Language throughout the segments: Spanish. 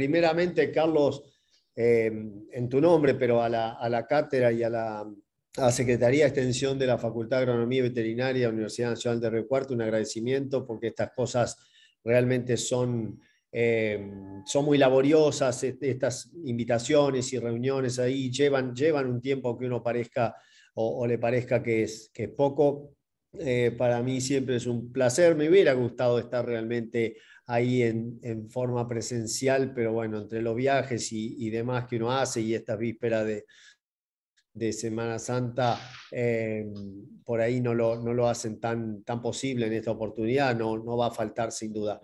primeramente, Carlos, eh, en tu nombre, pero a la, cátedra y a la, Secretaría de Extensión de la Facultad de Agronomía y Veterinaria de la Universidad Nacional de Río Cuarto, un agradecimiento porque estas cosas realmente son, eh, son muy laboriosas, estas invitaciones y reuniones ahí llevan, llevan un tiempo que uno parezca o, le parezca que es, que es poco. Eh, para mí siempre es un placer, me hubiera gustado estar realmente ahí en, forma presencial, pero bueno, entre los viajes y, demás que uno hace y esta víspera de, Semana Santa, eh, por ahí no lo, no lo hacen tan, tan, posible en esta oportunidad, no, no va a faltar sin duda.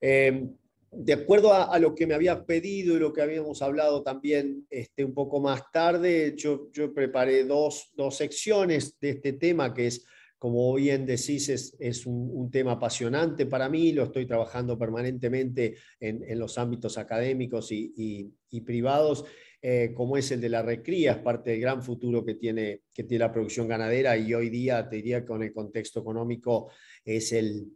Eh, de acuerdo a, lo que me habías pedido y lo que habíamos hablado también este, un poco más tarde, yo, yo preparé dos, dos secciones de este tema, que es como bien decís, es, un, tema apasionante para mí, lo estoy trabajando permanentemente en, los ámbitos académicos y, privados, eh, como es el de la recría, es parte del gran futuro que tiene, que tiene la producción ganadera y hoy día, te diría, con el contexto económico, es el,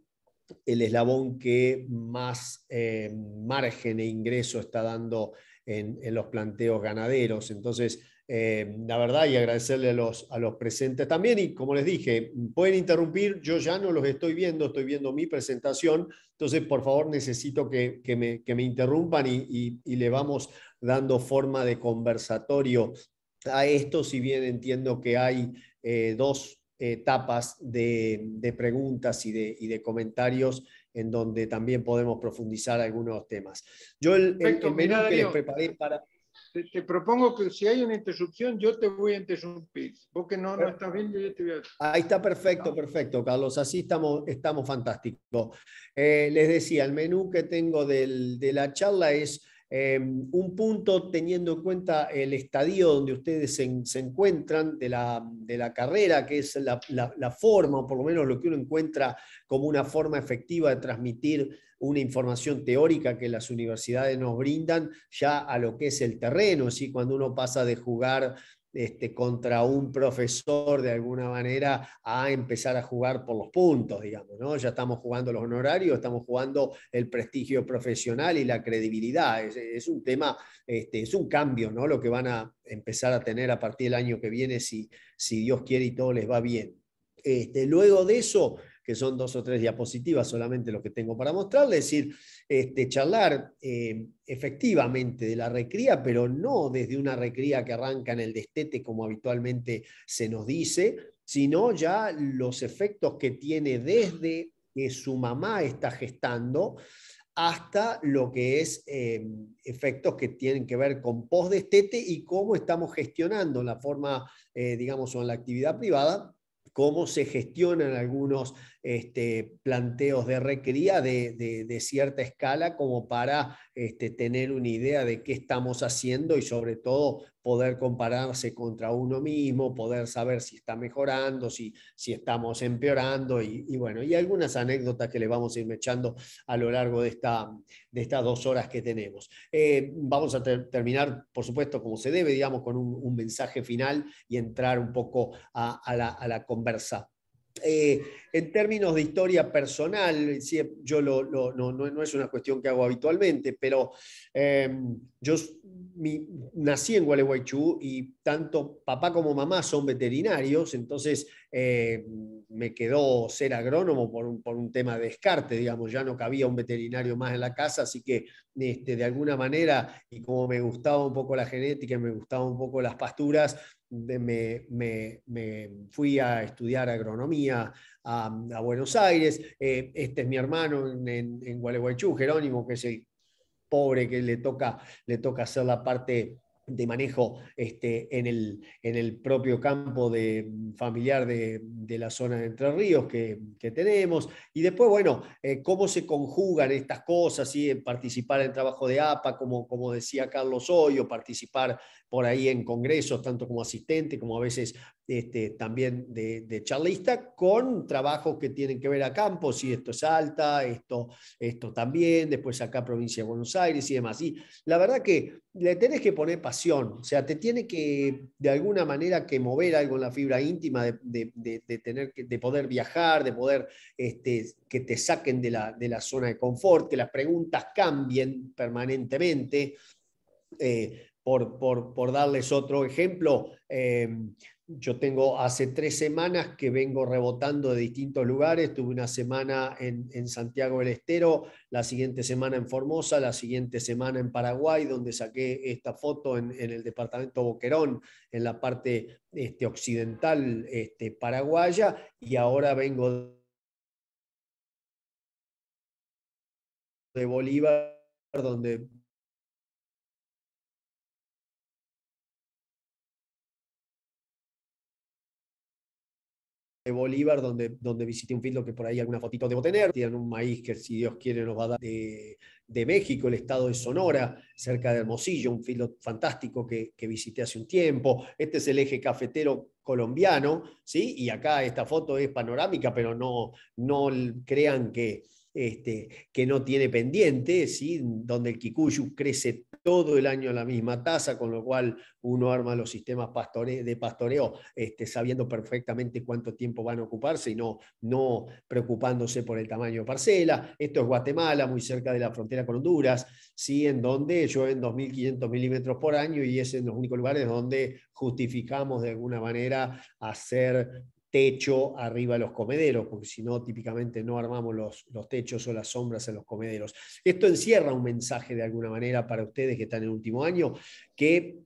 eslabón que más eh, margen e ingreso está dando en, en los planteos ganaderos. Entonces, eh, la verdad, y agradecerle a los, presentes también. Y como les dije, pueden interrumpir, yo ya no los estoy viendo, estoy viendo mi presentación, entonces por favor necesito que, me, interrumpan y, le vamos dando forma de conversatorio a esto, si bien entiendo que hay eh, dos etapas de, preguntas y de, comentarios en donde también podemos profundizar algunos temas. Yo el, el, menú que preparé para te, propongo que si hay una interrupción, yo te voy a interrumpir. Vos que no, estás viendo, yo te voy a... Ahí está perfecto, perfecto, Carlos. Así estamos, estamos fantásticos. Eh, les decía, el menú que tengo de la charla es em, un punto teniendo en cuenta el estadio donde ustedes se, encuentran de la, carrera, que es la, la forma, o por lo menos lo que uno encuentra como una forma efectiva de transmitir una información teórica que las universidades nos brindan ya a lo que es el terreno, ¿sí? cuando uno pasa de jugar este, contra un profesor de alguna manera a empezar a jugar por los puntos, digamos, ¿no? Ya estamos jugando los honorarios, estamos jugando el prestigio profesional y la credibilidad. Es, un tema, este, es un cambio, ¿no? Lo que van a empezar a tener a partir del año que viene, si, si Dios quiere y todo les va bien. Este, luego de eso, que son dos o tres diapositivas solamente lo que tengo para mostrar es decir, este, charlar eh, efectivamente de la recría, pero no desde una recría que arranca en el destete como habitualmente se nos dice, sino ya los efectos que tiene desde que su mamá está gestando hasta lo que es em, efectos que tienen que ver con post-destete y cómo estamos gestionando la forma, eh, digamos, o en la actividad privada, cómo se gestionan algunos este, planteos de recría de, cierta escala como para este, tener una idea de qué estamos haciendo y sobre todo poder compararse contra uno mismo, poder saber si está mejorando, si, si estamos empeorando y, bueno, y algunas anécdotas que le vamos a ir echando a lo largo de, esta, de estas dos horas que tenemos. Eh, vamos a terminar, por supuesto, como se debe, digamos, con un, mensaje final y entrar un poco a, a, la, a la conversa. Eh, en términos de historia personal, yo no, es una cuestión que hago habitualmente, pero em, yo nací en Gualeguaychú y tanto papá como mamá son veterinarios, entonces eh, me quedó ser agrónomo por un, tema de descarte, digamos, ya no cabía un veterinario más en la casa, así que este, de alguna manera, y como me gustaba un poco la genética, me gustaba un poco las pasturas, me, me, fui a estudiar agronomía a, Buenos Aires. Eh, este es mi hermano en, Gualeguaychú, Jerónimo, que es el pobre que le toca, le toca hacer la parte de manejo este, en, el, propio campo de, familiar de, la zona de Entre Ríos que, tenemos. Y después, bueno, eh, cómo se conjugan estas cosas, y participar en el trabajo de APA, como, como decía Carlos Hoyo, participar por ahí en congresos, tanto como asistente como a veces este, también de, charlista, con trabajos que tienen que ver a campo, si esto es alta, esto, esto también, después acá provincia de Buenos Aires y demás. Y la verdad que le tenés que poner pasión, o sea, te tiene que de alguna manera que mover algo en la fibra íntima de, de, de tener de poder viajar, de poder este, que te saquen de la, de la zona de confort, que las preguntas cambien permanentemente. Eh, por, darles otro ejemplo, em, yo tengo hace tres semanas que vengo rebotando de distintos lugares. Tuve una semana en, en, Santiago del Estero, la siguiente semana en Formosa, la siguiente semana en Paraguay, donde saqué esta foto en, el departamento Boquerón, en la parte este, occidental este, paraguaya, y ahora vengo de Bolívar, donde Bolívar, donde, donde visité un filo que por ahí alguna fotito debo tener. Tienen un maíz que, si Dios quiere, nos va a dar de, México, el estado de Sonora, cerca de Hermosillo, un filo fantástico que, que, visité hace un tiempo. Este es el eje cafetero colombiano, ¿sí? Y acá esta foto es panorámica, pero no, no crean que este, que no tiene pendiente, ¿sí? donde el Kikuyu crece todo el año a la misma tasa, con lo cual uno arma los sistemas de pastoreo este, sabiendo perfectamente cuánto tiempo van a ocuparse y no, no preocupándose por el tamaño de parcela. Esto es Guatemala, muy cerca de la frontera con Honduras, ¿sí? en donde llueven 2.500 milímetros por año y es en los únicos lugares donde justificamos de alguna manera hacer techo arriba de los comederos, porque si no, típicamente no armamos los, techos o las sombras en los comederos. Esto encierra un mensaje de alguna manera para ustedes que están en el último año, que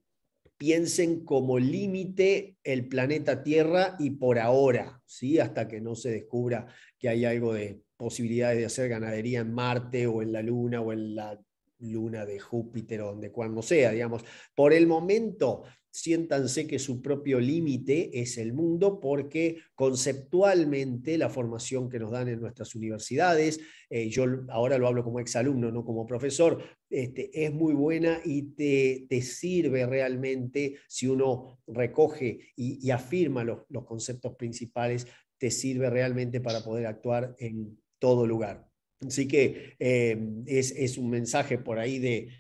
piensen como límite el planeta Tierra y por ahora, ¿sí? hasta que no se descubra que hay algo de posibilidades de hacer ganadería en Marte o en la Luna o en la luna de Júpiter o donde cuando sea, digamos. Por el momento, siéntanse que su propio límite es el mundo, porque conceptualmente la formación que nos dan en nuestras universidades, eh, yo ahora lo hablo como exalumno, no como profesor, este, es muy buena y te, sirve realmente si uno recoge y, afirma los, conceptos principales, te sirve realmente para poder actuar en todo lugar. Así que eh, es, es, un mensaje por ahí de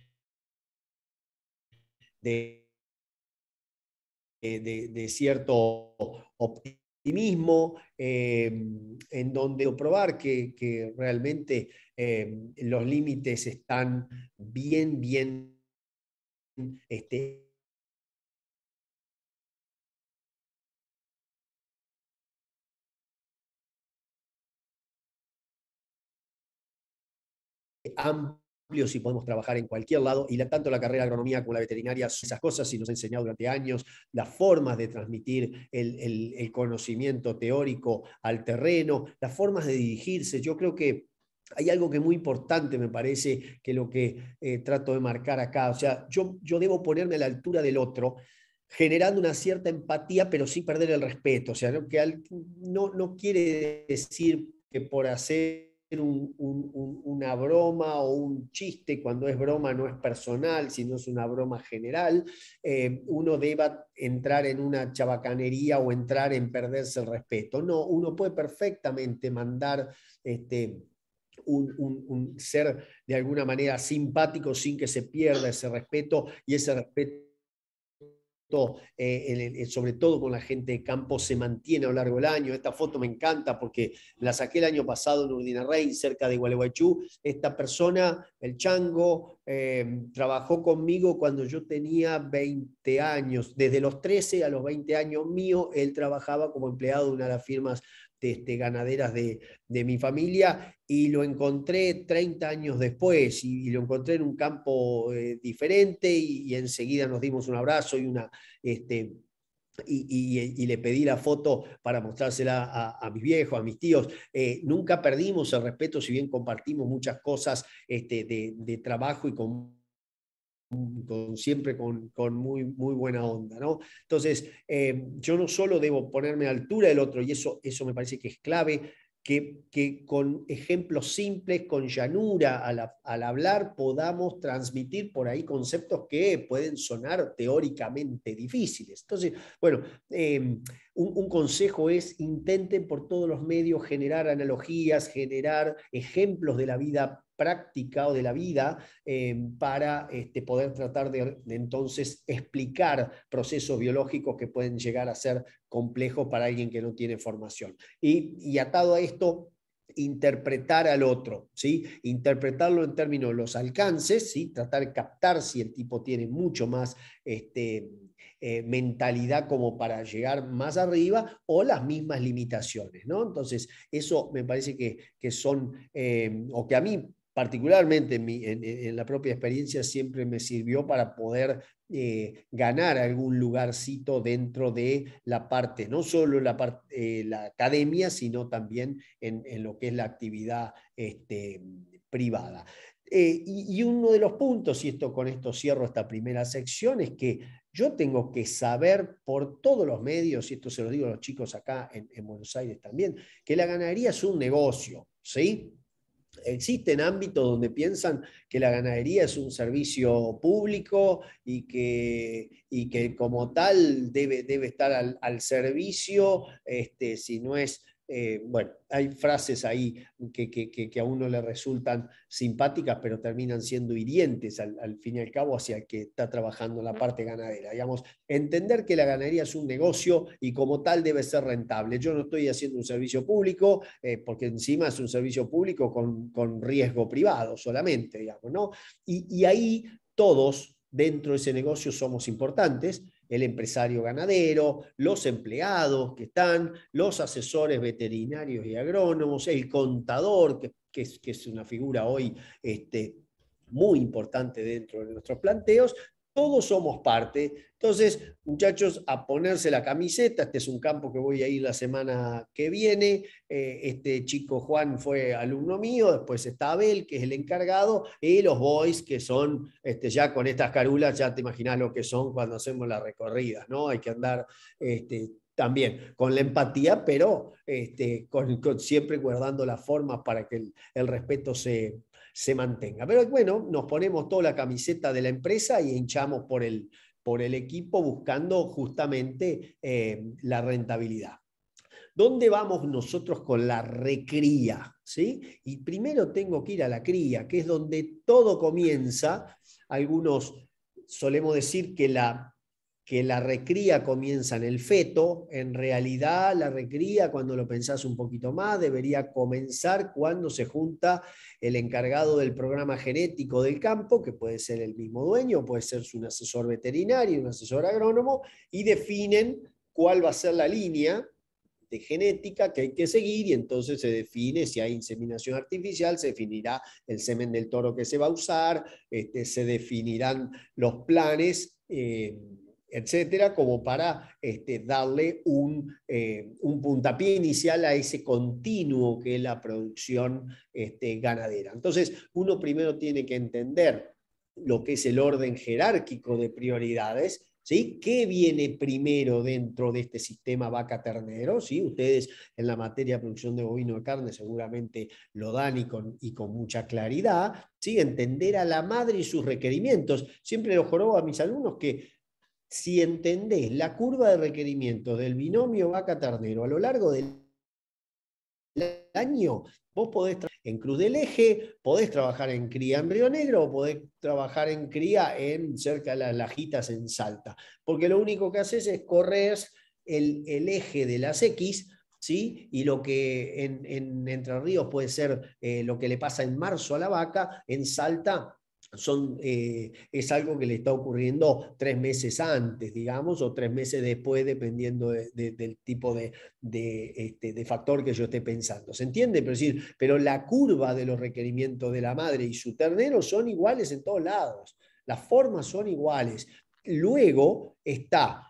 eh, de, cierto optimismo, em, en donde probar que, realmente em, los límites están bien, bien este, si podemos trabajar en cualquier lado. Y la, tanto la carrera de agronomía como la veterinaria, esas cosas y nos ha enseñado durante años las formas de transmitir el, el, conocimiento teórico al terreno, las formas de dirigirse. Yo creo que hay algo que es muy importante, me parece, que lo que eh, trato de marcar acá. O sea, yo, yo debo ponerme a la altura del otro generando una cierta empatía, pero sin perder el respeto. O sea, que no, no quiere decir que por hacer una broma o un chiste, cuando es broma no es personal, sino es una broma general, eh, uno deba entrar en una chabacanería o entrar en perderse el respeto. No, uno puede perfectamente mandar... Este, un, ser de alguna manera simpático sin que se pierda ese respeto y ese respeto eh, eh, sobre todo con la gente de campo, se mantiene a lo largo del año. Esta foto me encanta porque la saqué el año pasado en Rey, cerca de Gualeguaychú. Esta persona, el Chango, eh, trabajó conmigo cuando yo tenía 20 años. Desde los 13 a los 20 años mío, él trabajaba como empleado de una de las firmas este, ganaderas de, mi familia y lo encontré 30 años después y, lo encontré en un campo eh, diferente y, enseguida nos dimos un abrazo y una... Este, y, le pedí la foto para mostrársela a, mis viejos, a mis tíos. Eh, nunca perdimos el respeto, si bien compartimos muchas cosas este, de, de, trabajo y con siempre con, muy, muy buena onda. ¿no? Entonces, eh, yo no solo debo ponerme a altura del otro, y eso, eso me parece que es clave, que, con ejemplos simples, con llanura al, hablar, podamos transmitir por ahí conceptos que pueden sonar teóricamente difíciles. Entonces, bueno, eh, un, un consejo es intenten por todos los medios generar analogías, generar ejemplos de la vida práctica o de la vida em, para este, poder tratar de, entonces explicar procesos biológicos que pueden llegar a ser complejos para alguien que no tiene formación. Y, atado a esto, interpretar al otro, ¿sí? interpretarlo en términos de los alcances, ¿sí? tratar de captar si el tipo tiene mucho más este, eh, mentalidad como para llegar más arriba o las mismas limitaciones. ¿no? Entonces, eso me parece que, son, em, o que a mí particularmente en, la propia experiencia, siempre me sirvió para poder eh, ganar algún lugarcito dentro de la parte, no solo la, eh, la academia, sino también en, lo que es la actividad este, privada. Eh, y, uno de los puntos, y esto con esto cierro esta primera sección, es que yo tengo que saber por todos los medios, y esto se lo digo a los chicos acá en, en Buenos Aires también, que la ganadería es un negocio, ¿sí? existen ámbitos donde piensan que la ganadería es un servicio público y que, y que como tal debe, debe estar al, al servicio, este, si no es eh, bueno, hay frases ahí que, a uno le resultan simpáticas, pero terminan siendo hirientes al, fin y al cabo hacia el que está trabajando la parte ganadera. Digamos, entender que la ganadería es un negocio y como tal debe ser rentable. Yo no estoy haciendo un servicio público, eh, porque encima es un servicio público con, riesgo privado solamente, digamos, ¿no? y ahí todos dentro de ese negocio somos importantes el empresario ganadero, los empleados que están, los asesores veterinarios y agrónomos, el contador, que, es, una figura hoy este, muy importante dentro de nuestros planteos, todos somos parte. Entonces, muchachos, a ponerse la camiseta. Este es un campo que voy a ir la semana que viene. Eh, este chico Juan fue alumno mío, después está Abel, que es el encargado, y los boys, que son este, ya con estas carulas, ya te imaginas lo que son cuando hacemos las recorridas, ¿no? Hay que andar este, también con la empatía, pero este, con, siempre guardando las formas para que el respeto se, se mantenga. Pero bueno, nos ponemos toda la camiseta de la empresa y hinchamos por el, por el equipo buscando justamente eh, la rentabilidad. ¿Dónde vamos nosotros con la recría? ¿Sí? Y primero tengo que ir a la cría, que es donde todo comienza. Algunos solemos decir que la que la recría comienza en el feto, en realidad la recría, cuando lo pensás un poquito más, debería comenzar cuando se junta el encargado del programa genético del campo, que puede ser el mismo dueño, puede ser un asesor veterinario, un asesor agrónomo, y definen cuál va a ser la línea de genética que hay que seguir y entonces se define si hay inseminación artificial, se definirá el semen del toro que se va a usar, este, se definirán los planes. Eh, etcétera, como para este, darle eh, un, puntapié inicial a ese continuo que es la producción este, ganadera. Entonces, uno primero tiene que entender lo que es el orden jerárquico de prioridades, ¿sí? ¿Qué viene primero dentro de este sistema vaca-ternero? ¿Sí? Ustedes en la materia de producción de bovino de carne seguramente lo dan y con, y con mucha claridad, ¿sí? Entender a la madre y sus requerimientos. Siempre lo juro a mis alumnos que si entendés la curva de requerimientos del binomio vaca-ternero a lo largo del año, vos podés trabajar en cruz del eje, podés trabajar en cría en Río Negro o podés trabajar en cría en cerca de las lajitas en Salta, porque lo único que haces es correr el, eje de las X ¿Sí? Y lo que en, Entre Ríos puede ser eh, lo que le pasa en marzo a la vaca, en Salta eh, es algo que le está ocurriendo tres meses antes, digamos, o tres meses después, dependiendo del tipo de, este, de, factor que yo esté pensando. ¿Se entiende? Pero, decir, pero la curva de los requerimientos de la madre y su ternero son iguales en todos lados. Las formas son iguales. Luego está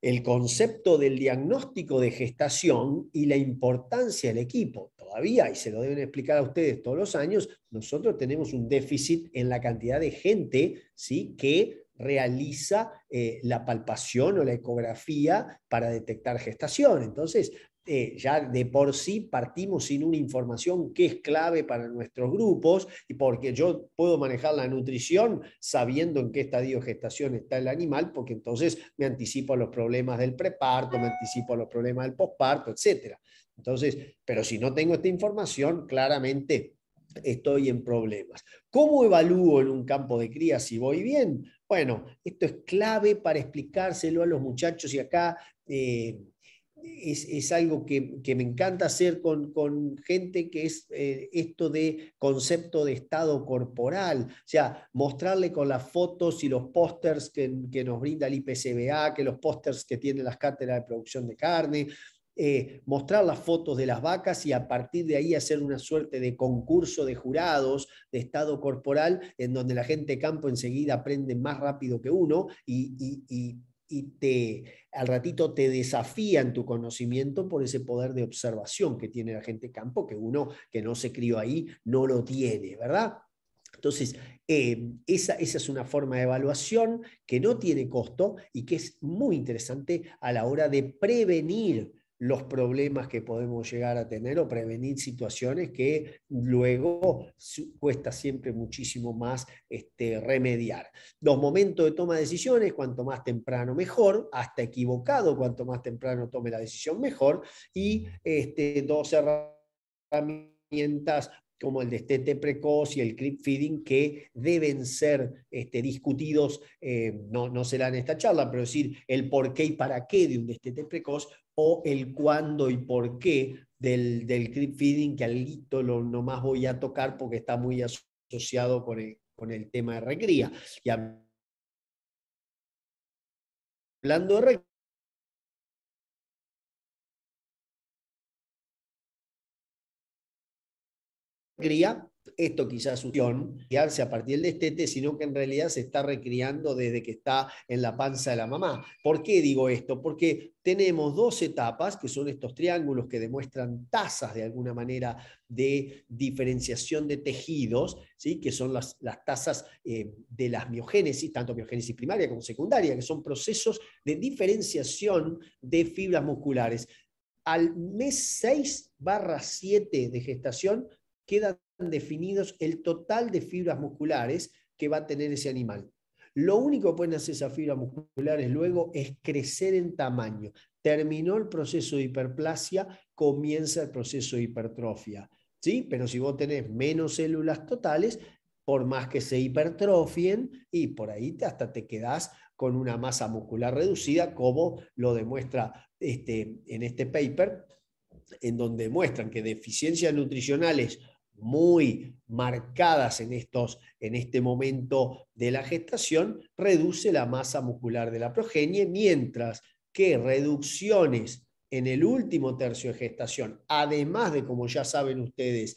el concepto del diagnóstico de gestación y la importancia del equipo todavía, y se lo deben explicar a ustedes todos los años, nosotros tenemos un déficit en la cantidad de gente ¿sí? que realiza eh, la palpación o la ecografía para detectar gestación. Entonces, eh, ya de por sí partimos sin una información que es clave para nuestros grupos, y porque yo puedo manejar la nutrición sabiendo en qué estadio de gestación está el animal, porque entonces me anticipo a los problemas del preparto, me anticipo a los problemas del posparto, etc. Entonces, pero si no tengo esta información, claramente estoy en problemas. ¿Cómo evalúo en un campo de cría si voy bien? Bueno, esto es clave para explicárselo a los muchachos y acá eh, es, algo que, me encanta hacer con, gente que es eh, esto de concepto de estado corporal, o sea, mostrarle con las fotos y los pósters que, que nos brinda el IPCBA, que los pósters que tienen las cátedras de producción de carne, eh, mostrar las fotos de las vacas y a partir de ahí hacer una suerte de concurso de jurados de estado corporal en donde la gente de campo enseguida aprende más rápido que uno y, te, al ratito te desafían tu conocimiento por ese poder de observación que tiene la gente de campo, que uno que no se crió ahí no lo tiene, ¿verdad? Entonces, eh, esa, esa, es una forma de evaluación que no tiene costo y que es muy interesante a la hora de prevenir los problemas que podemos llegar a tener o prevenir situaciones que luego cuesta siempre muchísimo más este, remediar. Los momentos de toma de decisiones, cuanto más temprano mejor, hasta equivocado, cuanto más temprano tome la decisión mejor, y este, dos herramientas como el destete precoz y el creep feeding, que deben ser este, discutidos, eh, no, no será en esta charla, pero decir el por qué y para qué de un destete precoz o el cuándo y por qué del, del creep feeding, que alito lo nomás voy a tocar porque está muy asociado con el, con el tema de recría. Y hablando de recría, esto quizás su guiarse a partir del destete, sino que en realidad se está recriando desde que está en la panza de la mamá. ¿Por qué digo esto? Porque tenemos dos etapas, que son estos triángulos que demuestran tasas de alguna manera de diferenciación de tejidos, ¿sí? que son las, tasas eh, de las miogénesis, tanto miogénesis primaria como secundaria, que son procesos de diferenciación de fibras musculares. Al mes 6 barra 7 de gestación queda definidos el total de fibras musculares que va a tener ese animal. Lo único que pueden hacer esas fibras musculares luego es crecer en tamaño. Terminó el proceso de hiperplasia, comienza el proceso de hipertrofia. ¿sí? Pero si vos tenés menos células totales, por más que se hipertrofien, y por ahí hasta te quedás con una masa muscular reducida, como lo demuestra este, en este paper, en donde muestran que deficiencias nutricionales muy marcadas en, estos, en este momento de la gestación, reduce la masa muscular de la progenie, mientras que reducciones en el último tercio de gestación, además de, como ya saben ustedes,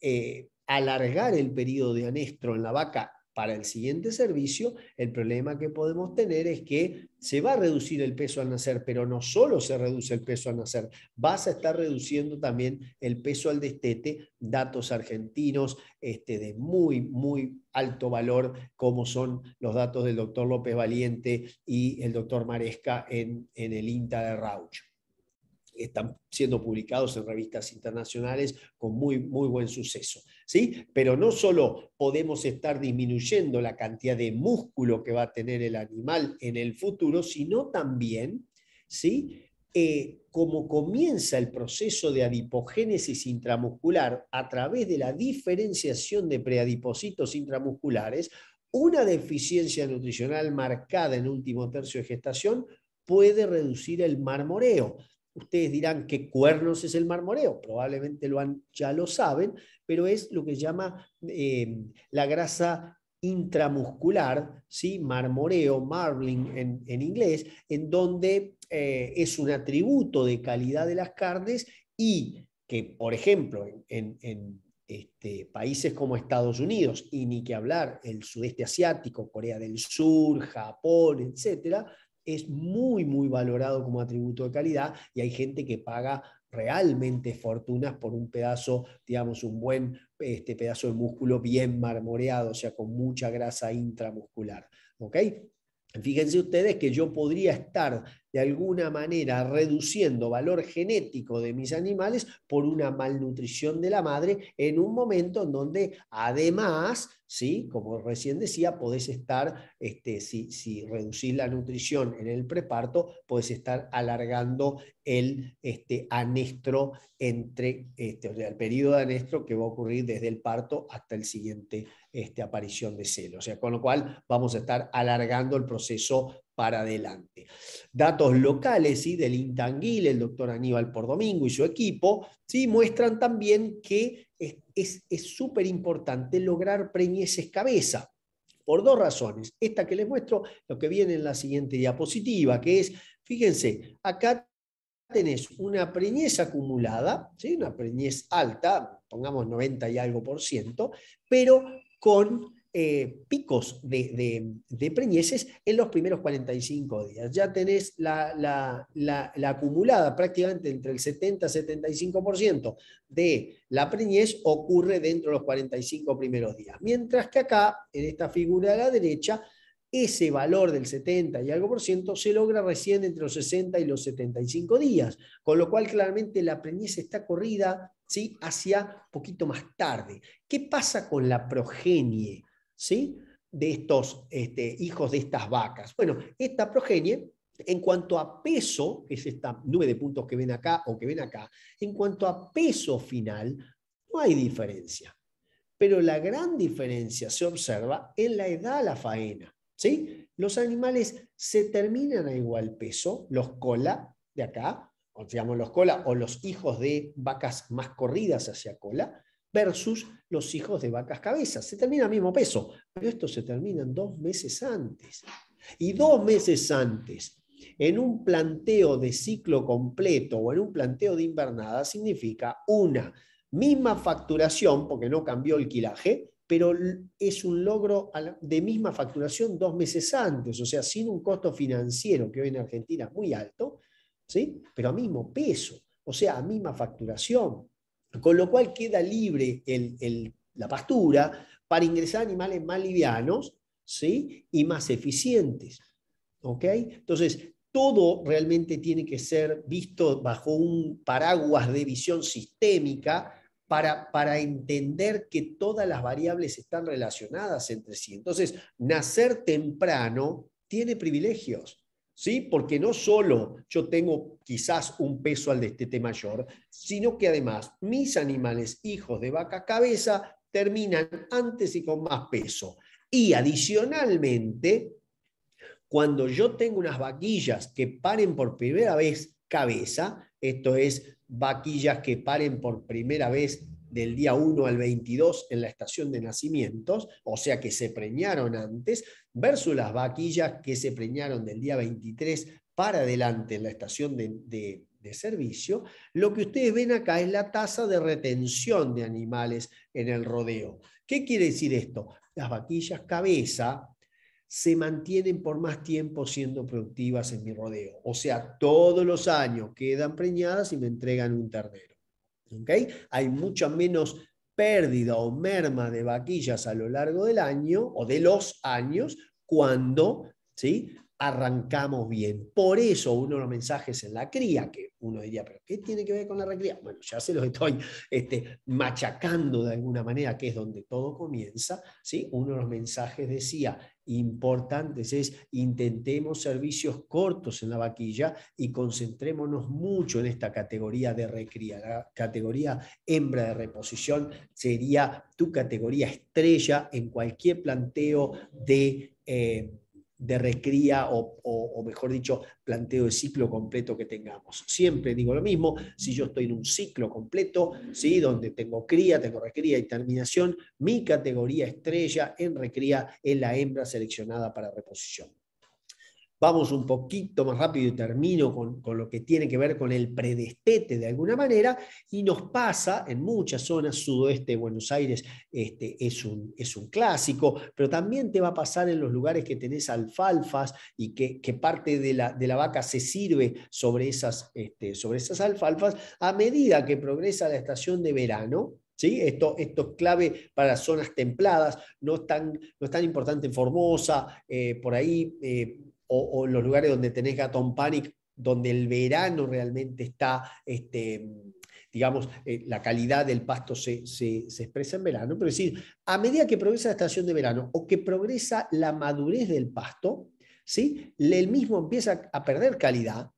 eh, alargar el periodo de anestro en la vaca para el siguiente servicio, el problema que podemos tener es que se va a reducir el peso al nacer, pero no solo se reduce el peso al nacer, vas a estar reduciendo también el peso al destete, datos argentinos este, de muy, muy alto valor, como son los datos del doctor López Valiente y el doctor Maresca en, en el INTA de Rauch están siendo publicados en revistas internacionales con muy, muy buen suceso. ¿sí? Pero no solo podemos estar disminuyendo la cantidad de músculo que va a tener el animal en el futuro, sino también ¿sí? Eh, como comienza el proceso de adipogénesis intramuscular a través de la diferenciación de preadipocitos intramusculares, una deficiencia nutricional marcada en último tercio de gestación puede reducir el marmoreo. Ustedes dirán ¿qué cuernos es el marmoreo, probablemente lo han, ya lo saben, pero es lo que llama em, la grasa intramuscular, ¿sí? marmoreo, marbling en, inglés, en donde eh, es un atributo de calidad de las carnes y que, por ejemplo, en, este, países como Estados Unidos y ni que hablar el sudeste asiático, Corea del Sur, Japón, etcétera, es muy, muy valorado como atributo de calidad y hay gente que paga realmente fortunas por un pedazo, digamos, un buen este, pedazo de músculo bien marmoreado, o sea, con mucha grasa intramuscular. ¿ok? Fíjense ustedes que yo podría estar de alguna manera reduciendo valor genético de mis animales por una malnutrición de la madre en un momento en donde además, ¿sí? como recién decía, podés estar, este, si, si, reducís la nutrición en el preparto, podés estar alargando el este, anestro entre, este, o el periodo de anestro que va a ocurrir desde el parto hasta el siguiente este, aparición de celos. O sea, con lo cual vamos a estar alargando el proceso para adelante. Datos locales ¿sí? del Intanguil, el doctor Aníbal Pordomingo y su equipo, ¿sí? muestran también que es súper importante lograr preñeces cabeza por dos razones. Esta que les muestro, lo que viene en la siguiente diapositiva, que es, fíjense, acá tenés una preñez acumulada, ¿sí? una preñez alta, pongamos 90 y algo por ciento, pero con eh, picos de, de, preñeces en los primeros 45 días. Ya tenés la, acumulada prácticamente entre el 70 y 75% de la preñez ocurre dentro de los 45 primeros días. Mientras que acá, en esta figura de la derecha, ese valor del 70 y algo por ciento se logra recién entre los 60 y los 75 días, con lo cual claramente la preñez está corrida hacia un poquito más tarde. ¿Qué pasa con la progenie de estos este, hijos de estas vacas? Bueno, esta progenie, en cuanto a peso, que es esta nube de puntos que ven acá o que ven acá, en cuanto a peso final, no hay diferencia. Pero la gran diferencia se observa en la edad a la faena. ¿sí? Los animales se terminan a igual peso, los cola de acá, los cola o los hijos de vacas más corridas hacia cola versus los hijos de vacas cabezas. Se termina el mismo peso, pero esto se terminan dos meses antes. Y dos meses antes, en un planteo de ciclo completo o en un planteo de invernada, significa una misma facturación, porque no cambió el quilaje, pero es un logro de misma facturación dos meses antes, o sea, sin un costo financiero que hoy en Argentina es muy alto, ¿sí? pero a mismo peso, o sea, a misma facturación, con lo cual queda libre la pastura para ingresar animales más livianos ¿sí? y más eficientes. Entonces, todo realmente tiene que ser visto bajo un paraguas de visión sistémica para, para, entender que todas las variables están relacionadas entre sí. Entonces, nacer temprano tiene privilegios. Porque no solo yo tengo quizás un peso al de destete mayor, sino que además mis animales hijos de vaca cabeza terminan antes y con más peso. Y adicionalmente, cuando yo tengo unas vaquillas que paren por primera vez cabeza, esto es vaquillas que paren por primera vez del día 1 al 22 en la estación de nacimientos, o sea que se preñaron antes, versus las vaquillas que se preñaron del día 23 para adelante en la estación de, de servicio, lo que ustedes ven acá es la tasa de retención de animales en el rodeo. ¿Qué quiere decir esto? Las vaquillas cabeza, se mantienen por más tiempo siendo productivas en mi rodeo. O sea, todos los años quedan preñadas y me entregan un ternero. ¿okay? Hay mucha menos pérdida o merma de vaquillas a lo largo del año o de los años cuando ¿sí? arrancamos bien. Por eso uno de los mensajes en la cría, que uno diría, pero ¿qué tiene que ver con la recría? Bueno, ya se los estoy este, machacando de alguna manera, que es donde todo comienza. ¿sí? Uno de los mensajes decía, importantes es intentemos servicios cortos en la vaquilla y concentrémonos mucho en esta categoría de recría. La categoría hembra de reposición sería tu categoría estrella en cualquier planteo de... Eh, de recría o, mejor dicho, planteo de ciclo completo que tengamos. Siempre digo lo mismo, si yo estoy en un ciclo completo, ¿sí? donde tengo cría, tengo recría y terminación, mi categoría estrella en recría es la hembra seleccionada para reposición vamos un poquito más rápido y termino con, lo que tiene que ver con el predestete de alguna manera, y nos pasa en muchas zonas, sudoeste de Buenos Aires este, es, un, es un clásico, pero también te va a pasar en los lugares que tenés alfalfas y que, que parte de la, de la vaca se sirve sobre esas, este, sobre esas alfalfas, a medida que progresa la estación de verano, ¿Sí? Esto, es clave para zonas templadas, no es tan, no importante en Formosa, eh, por ahí eh, o, los lugares donde tenés Gatón Panic, donde el verano realmente está, este, digamos, eh, la calidad del pasto se, expresa en verano, pero es decir, a medida que progresa la estación de verano o que progresa la madurez del pasto, ¿sí? el mismo empieza a perder calidad.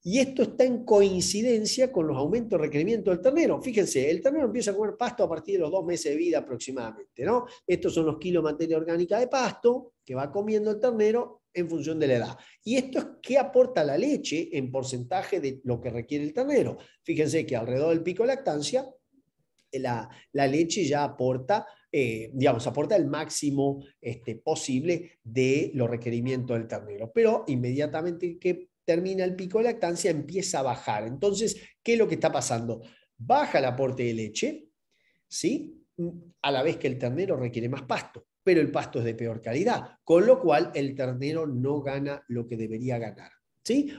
Y esto está en coincidencia con los aumentos de requerimiento del ternero. Fíjense, el ternero empieza a comer pasto a partir de los dos meses de vida aproximadamente. ¿no? Estos son los kilos de materia orgánica de pasto que va comiendo el ternero en función de la edad. Y esto es qué aporta la leche en porcentaje de lo que requiere el ternero. Fíjense que alrededor del pico de lactancia, la, leche ya aporta eh, digamos, aporta el máximo este, posible de los requerimientos del ternero. Pero inmediatamente que termina el pico de lactancia, empieza a bajar. Entonces, ¿qué es lo que está pasando? Baja el aporte de leche, ¿sí? A la vez que el ternero requiere más pasto pero el pasto es de peor calidad, con lo cual el ternero no gana lo que debería ganar.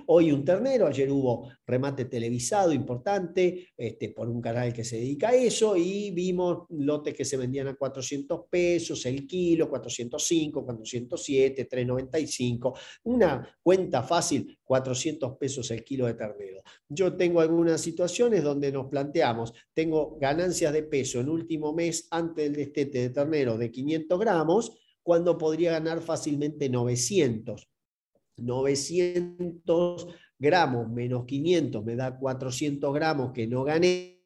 Hoy un ternero, ayer hubo remate televisado importante este, por un canal que se dedica a eso y vimos lotes que se vendían a 400 pesos, el kilo, 405, 407, 395, una cuenta fácil, 400 pesos el kilo de ternero. Yo tengo algunas situaciones donde nos planteamos, tengo ganancias de peso en último mes antes del destete de ternero de 500 gramos, cuando podría ganar fácilmente 900 900 gramos menos 500 me da 400 gramos que no gané,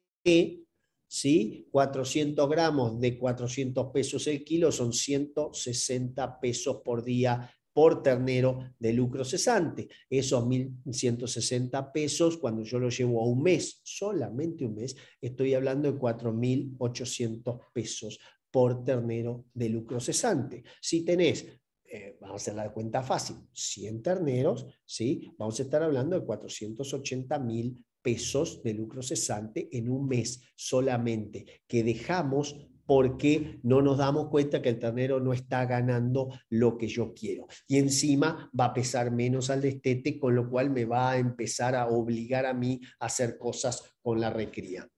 ¿sí? 400 gramos de 400 pesos el kilo son 160 pesos por día por ternero de lucro cesante. Esos 1.160 pesos, cuando yo lo llevo a un mes, solamente un mes, estoy hablando de 4.800 pesos por ternero de lucro cesante. Si tenés eh, vamos a hacer la cuenta fácil, 100 terneros, ¿sí? Vamos a estar hablando de 480 mil pesos de lucro cesante en un mes solamente, que dejamos porque no nos damos cuenta que el ternero no está ganando lo que yo quiero. Y encima va a pesar menos al destete, con lo cual me va a empezar a obligar a mí a hacer cosas con la recría.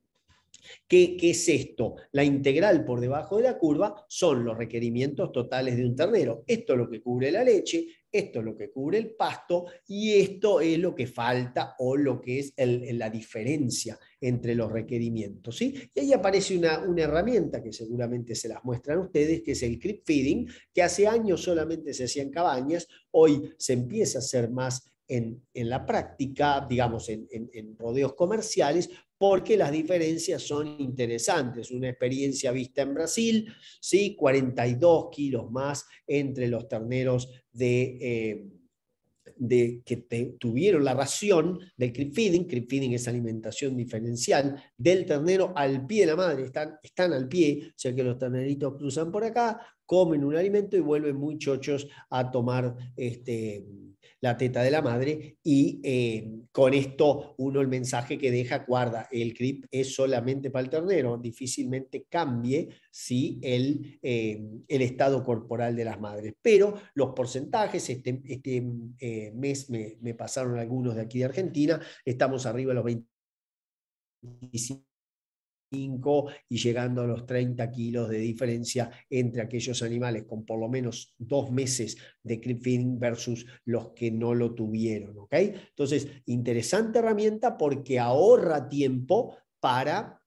¿Qué, es esto? La integral por debajo de la curva son los requerimientos totales de un ternero. Esto es lo que cubre la leche, esto es lo que cubre el pasto y esto es lo que falta o lo que es la diferencia entre los requerimientos. Y ahí aparece una, herramienta que seguramente se las muestran ustedes, que es el creep feeding, que hace años solamente se hacía en cabañas, hoy se empieza a hacer más en, la práctica, digamos, en, rodeos comerciales, porque las diferencias son interesantes. Una experiencia vista en Brasil, ¿sí? 42 kilos más entre los terneros de, eh, que tuvieron la ración del creep feeding. Creep feeding es alimentación diferencial del ternero al pie de la madre, están, están al pie, o sea que los terneritos cruzan por acá, comen un alimento y vuelven muy chochos a tomar este la teta de la madre y eh, con esto uno el mensaje que deja guarda, el CRIP es solamente para el ternero, difícilmente cambie si el, eh, el, estado corporal de las madres. Pero los porcentajes, este, este eh, mes me, me, pasaron algunos de aquí de Argentina, estamos arriba de los 25 y llegando a los 30 kilos de diferencia entre aquellos animales con por lo menos dos meses de creep versus los que no lo tuvieron. Entonces, interesante herramienta porque ahorra tiempo para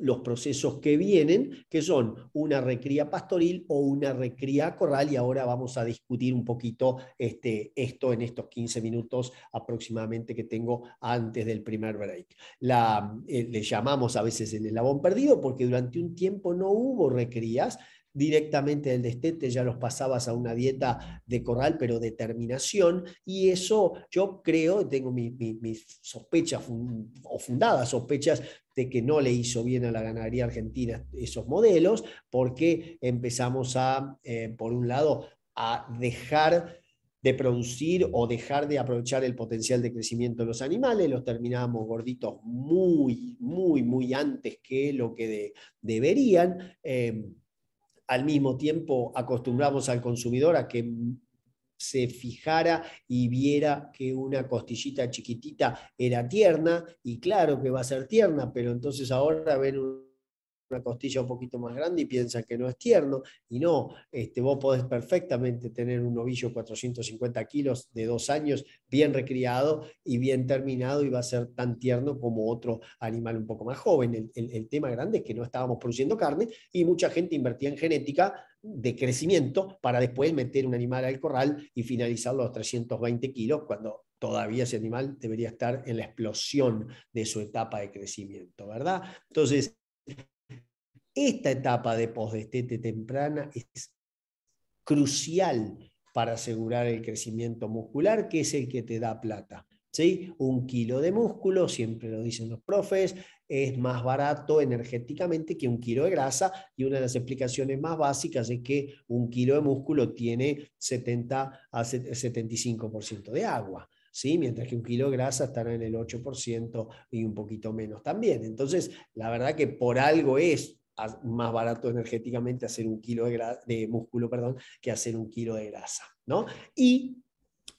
los procesos que vienen, que son una recría pastoril o una recría corral, y ahora vamos a discutir un poquito este, esto en estos 15 minutos aproximadamente que tengo antes del primer break. La, eh, le llamamos a veces el eslabón perdido porque durante un tiempo no hubo recrías, directamente del destete, ya los pasabas a una dieta de corral, pero de terminación, y eso yo creo, tengo mis, sospechas o fundadas sospechas de que no le hizo bien a la ganadería argentina esos modelos, porque empezamos a, eh, por un lado, a dejar de producir o dejar de aprovechar el potencial de crecimiento de los animales, los terminábamos gorditos muy, muy, muy antes que lo que deberían. Em, al mismo tiempo acostumbramos al consumidor a que se fijara y viera que una costillita chiquitita era tierna, y claro que va a ser tierna, pero entonces ahora ven un una costilla un poquito más grande y piensa que no es tierno, y no, este, vos podés perfectamente tener un novillo 450 kilos de dos años bien recriado y bien terminado y va a ser tan tierno como otro animal un poco más joven. El, tema grande es que no estábamos produciendo carne y mucha gente invertía en genética de crecimiento para después meter un animal al corral y finalizar los 320 kilos cuando todavía ese animal debería estar en la explosión de su etapa de crecimiento, ¿verdad? Entonces, esta etapa de postestete temprana es crucial para asegurar el crecimiento muscular, que es el que te da plata. ¿Sí? Un kilo de músculo, siempre lo dicen los profes, es más barato energéticamente que un kilo de grasa y una de las explicaciones más básicas es que un kilo de músculo tiene 70 a 75% de agua. ¿Sí? Mientras que un kilo de grasa estará en el 8% y un poquito menos también. Entonces, la verdad que por algo es más barato energéticamente hacer un kilo de, músculo perdón, que hacer un kilo de grasa. ¿no? Y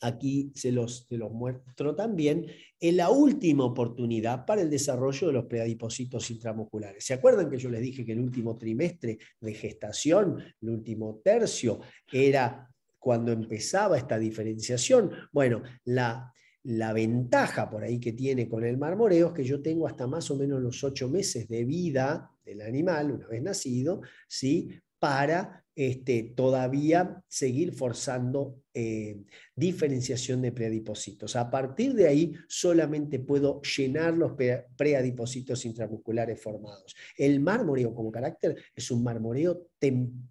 aquí se los, los muestro también, en la última oportunidad para el desarrollo de los preadipositos intramusculares. ¿Se acuerdan que yo les dije que el último trimestre de gestación, el último tercio, era cuando empezaba esta diferenciación? Bueno, la, la ventaja por ahí que tiene con el marmoreo es que yo tengo hasta más o menos los ocho meses de vida del animal una vez nacido, ¿sí? para este, todavía seguir forzando eh, diferenciación de preadipocitos. A partir de ahí solamente puedo llenar los preadipocitos intramusculares formados. El marmoreo como carácter es un marmoreo,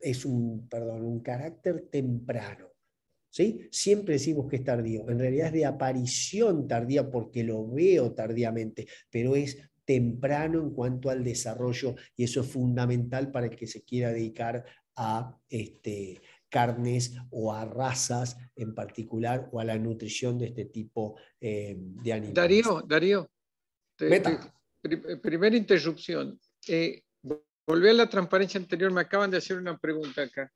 es un, perdón, un carácter temprano. ¿Sí? Siempre decimos que es tardío. En realidad es de aparición tardía porque lo veo tardíamente, pero es temprano en cuanto al desarrollo y eso es fundamental para el que se quiera dedicar a este, carnes o a razas en particular o a la nutrición de este tipo eh, de animales. Darío, Darío, primera interrupción. Eh, volví a la transparencia anterior, me acaban de hacer una pregunta acá.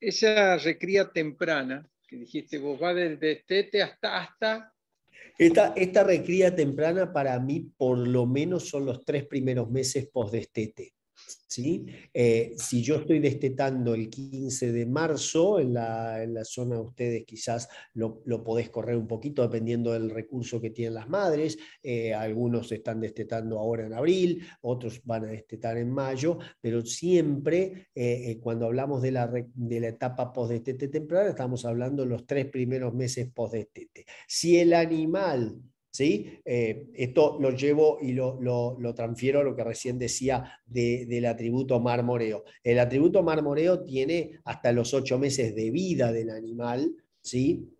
Esa recría temprana que dijiste, vos va desde tete hasta, hasta esta, esta recría temprana para mí por lo menos son los tres primeros meses post destete. Eh, si yo estoy destetando el 15 de marzo, en la, zona de ustedes quizás lo, podés correr un poquito dependiendo del recurso que tienen las madres, eh, algunos están destetando ahora en abril, otros van a destetar en mayo, pero siempre eh, cuando hablamos de la, de la etapa post-destete temprana, estamos hablando de los tres primeros meses post-destete. Si el animal ¿sí? Eh, esto lo llevo y lo, lo, transfiero a lo que recién decía del atributo marmoreo. El atributo marmoreo tiene hasta los ocho meses de vida del animal, ¿sí?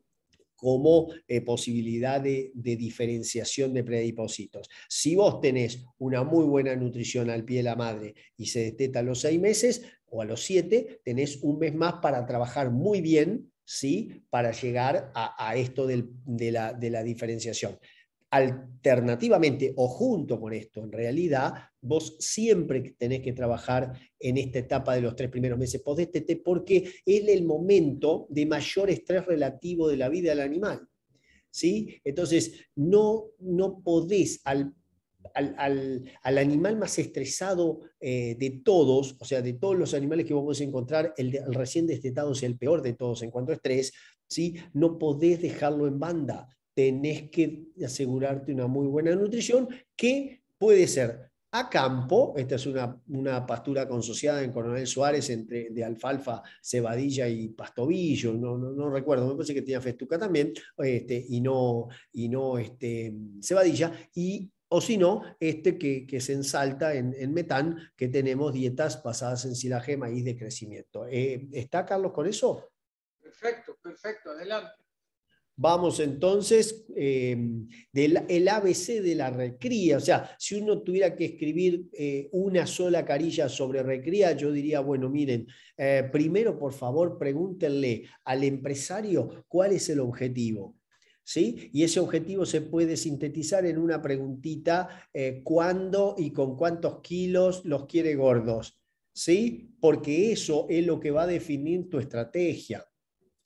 como eh, posibilidad de, diferenciación de predipósitos. Si vos tenés una muy buena nutrición al pie de la madre y se desteta a los seis meses o a los siete, tenés un mes más para trabajar muy bien, ¿sí? Para llegar a, esto de, la, diferenciación alternativamente o junto con esto, en realidad, vos siempre tenés que trabajar en esta etapa de los tres primeros meses post-DTT porque es el momento de mayor estrés relativo de la vida del animal. ¿sí? Entonces, no, no podés al, al, animal más estresado eh, de todos, o sea, de todos los animales que vos a encontrar, el, recién destetado sea el peor de todos en cuanto a estrés, ¿sí? no podés dejarlo en banda, tenés que asegurarte una muy buena nutrición que puede ser a campo, esta es una, una pastura consociada en Coronel Suárez entre, de alfalfa, cebadilla y pastovillo, no, no, recuerdo, me parece que tenía festuca también, este, y no, y no este, cebadilla, y o si no, este que, que se ensalta en, metán, que tenemos dietas basadas en silaje maíz de crecimiento. Eh, ¿Está Carlos con eso? Perfecto, perfecto, adelante. Vamos entonces em, del el ABC de la recría. O sea, si uno tuviera que escribir eh, una sola carilla sobre recría, yo diría, bueno, miren, eh, primero por favor pregúntenle al empresario cuál es el objetivo. ¿Sí? Y ese objetivo se puede sintetizar en una preguntita, eh, ¿cuándo y con cuántos kilos los quiere gordos? ¿Sí? Porque eso es lo que va a definir tu estrategia.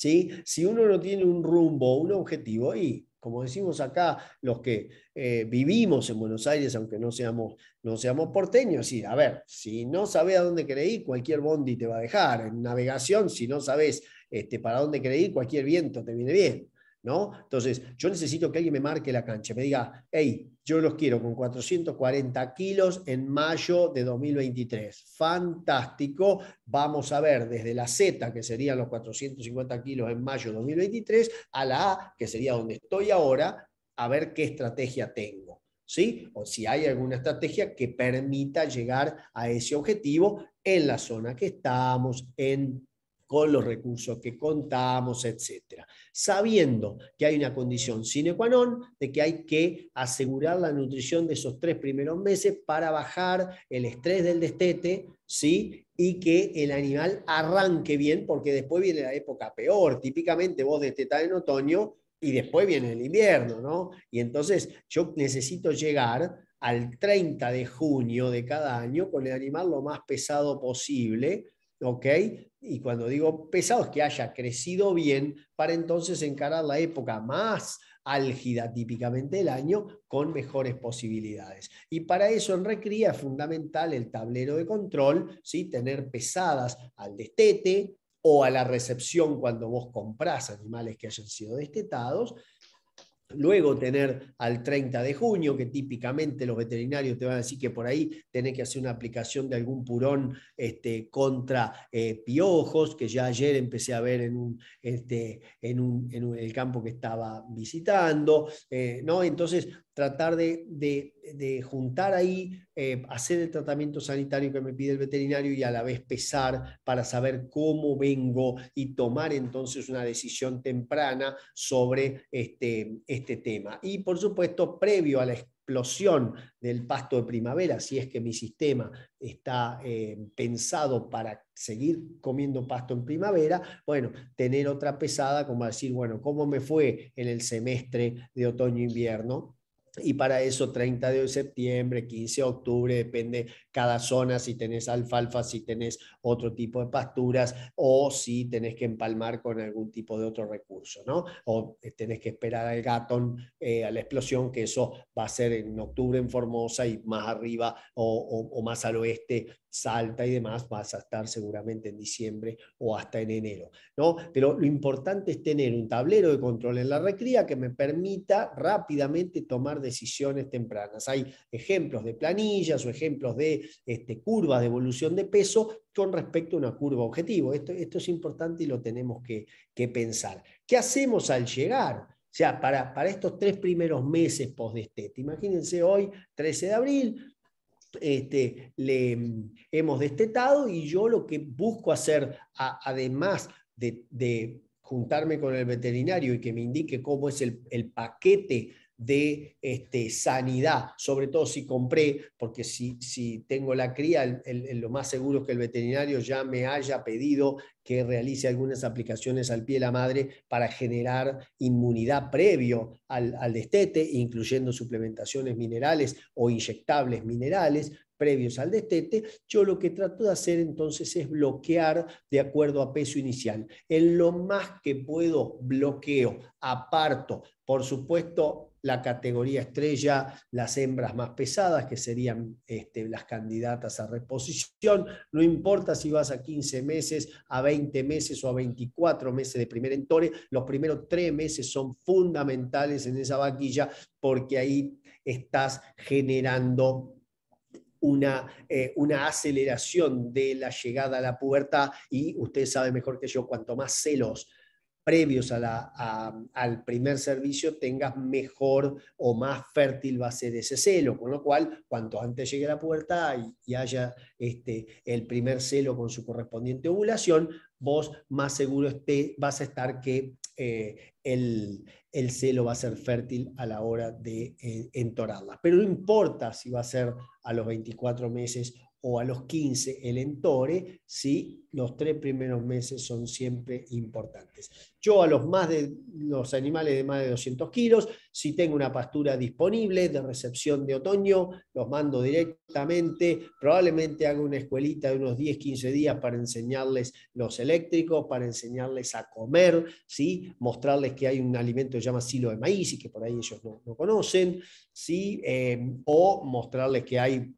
Si uno no tiene un rumbo, un objetivo, y como decimos acá, los que eh, vivimos en Buenos Aires, aunque no seamos, no seamos porteños, a ver, si no sabes a dónde ir, cualquier bondi te va a dejar. En navegación, si no sabes este, para dónde ir, cualquier viento te viene bien. Entonces, yo necesito que alguien me marque la cancha, me diga, hey, yo los quiero con 440 kilos en mayo de 2023. Fantástico. Vamos a ver desde la Z, que serían los 450 kilos en mayo de 2023, a la A, que sería donde estoy ahora, a ver qué estrategia tengo. ¿Sí? O si hay alguna estrategia que permita llegar a ese objetivo en la zona que estamos, en con los recursos que contamos, etc. Sabiendo que hay una condición sine qua non de que hay que asegurar la nutrición de esos tres primeros meses para bajar el estrés del destete, ¿sí? Y que el animal arranque bien, porque después viene la época peor. Típicamente vos destetás en otoño y después viene el invierno, ¿no? Y entonces yo necesito llegar al 30 de junio de cada año con el animal lo más pesado posible ¿ok? Y cuando digo pesados, que haya crecido bien para entonces encarar la época más álgida típicamente del año con mejores posibilidades. Y para eso en recría es fundamental el tablero de control, ¿sí? tener pesadas al destete o a la recepción cuando vos comprás animales que hayan sido destetados Luego tener al 30 de junio, que típicamente los veterinarios te van a decir que por ahí tenés que hacer una aplicación de algún purón este, contra eh, piojos, que ya ayer empecé a ver en, un, este, en, un, en el campo que estaba visitando. Eh, ¿no? Entonces, tratar de, juntar ahí, eh, hacer el tratamiento sanitario que me pide el veterinario y a la vez pesar para saber cómo vengo y tomar entonces una decisión temprana sobre este, este tema. Y por supuesto, previo a la explosión del pasto de primavera, si es que mi sistema está eh, pensado para seguir comiendo pasto en primavera, bueno, tener otra pesada como decir, bueno, ¿cómo me fue en el semestre de otoño-invierno? y para eso 30 de septiembre, 15 de octubre, depende cada zona, si tenés alfalfa, si tenés otro tipo de pasturas o si tenés que empalmar con algún tipo de otro recurso, ¿no? O eh, tenés que esperar al gatón, eh, a la explosión, que eso va a ser en octubre en Formosa y más arriba o, o más al oeste Salta y demás, vas a estar seguramente en diciembre o hasta en enero. ¿no? Pero lo importante es tener un tablero de control en la recría que me permita rápidamente tomar decisiones tempranas. Hay ejemplos de planillas o ejemplos de este, curvas de evolución de peso con respecto a una curva objetivo. Esto, esto es importante y lo tenemos que, pensar. ¿Qué hacemos al llegar? O sea, para, para estos tres primeros meses post-destete, imagínense hoy, 13 de abril, este, le mm, hemos destetado y yo lo que busco hacer, además de, juntarme con el veterinario y que me indique cómo es el paquete de este, sanidad, sobre todo si compré, porque si, si tengo la cría, lo más seguro es que el veterinario ya me haya pedido que realice algunas aplicaciones al pie de la madre para generar inmunidad previo al, al destete, incluyendo suplementaciones minerales o inyectables minerales, previos al destete, yo lo que trato de hacer entonces es bloquear de acuerdo a peso inicial. En lo más que puedo, bloqueo, aparto. Por supuesto, la categoría estrella, las hembras más pesadas, que serían este, las candidatas a reposición. No importa si vas a 15 meses, a 20 meses o a 24 meses de primer entore, los primeros tres meses son fundamentales en esa vaquilla porque ahí estás generando una, eh, una, aceleración de la llegada a la pubertad y usted sabe mejor que yo, cuanto más celos previos al primer servicio tengas mejor o más fértil va a ser ese celo, con lo cual cuanto antes llegue la puerta y, haya este, el primer celo con su correspondiente ovulación, vos más seguro esté, vas a estar que eh, el, celo va a ser fértil a la hora de eh, entorarla. Pero no importa si va a ser a los 24 meses o a los 15 el entore, ¿sí? los tres primeros meses son siempre importantes. Yo a los, más de, los animales de más de 200 kilos, si tengo una pastura disponible de recepción de otoño, los mando directamente, probablemente haga una escuelita de unos 10, 15 días para enseñarles los eléctricos, para enseñarles a comer, ¿sí? mostrarles que hay un alimento que se llama silo de maíz y que por ahí ellos no, no conocen, ¿sí? Eh, o mostrarles que hay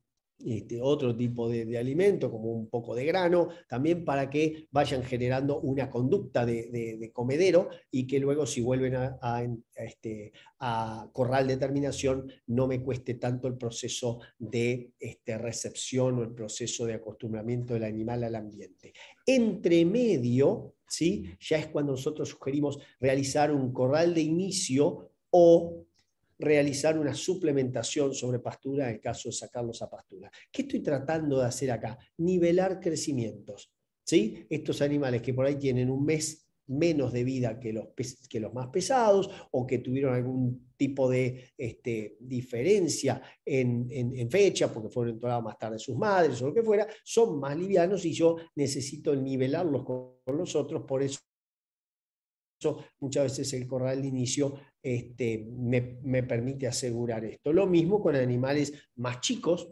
este, otro tipo de, alimento, como un poco de grano, también para que vayan generando una conducta de, comedero y que luego si vuelven a, este, corral de terminación no me cueste tanto el proceso de este, recepción o el proceso de acostumbramiento del animal al ambiente. Entre medio, ya es cuando nosotros sugerimos realizar un corral de inicio o realizar una suplementación sobre pastura en el caso de sacarlos a pastura. ¿Qué estoy tratando de hacer acá? Nivelar crecimientos. ¿sí? Estos animales que por ahí tienen un mes menos de vida que los, que los más pesados o que tuvieron algún tipo de este, diferencia en, fecha, porque fueron entorados más tarde sus madres o lo que fuera, son más livianos y yo necesito nivelarlos con los otros, por eso muchas veces el corral de inicio este, me, permite asegurar esto. Lo mismo con animales más chicos,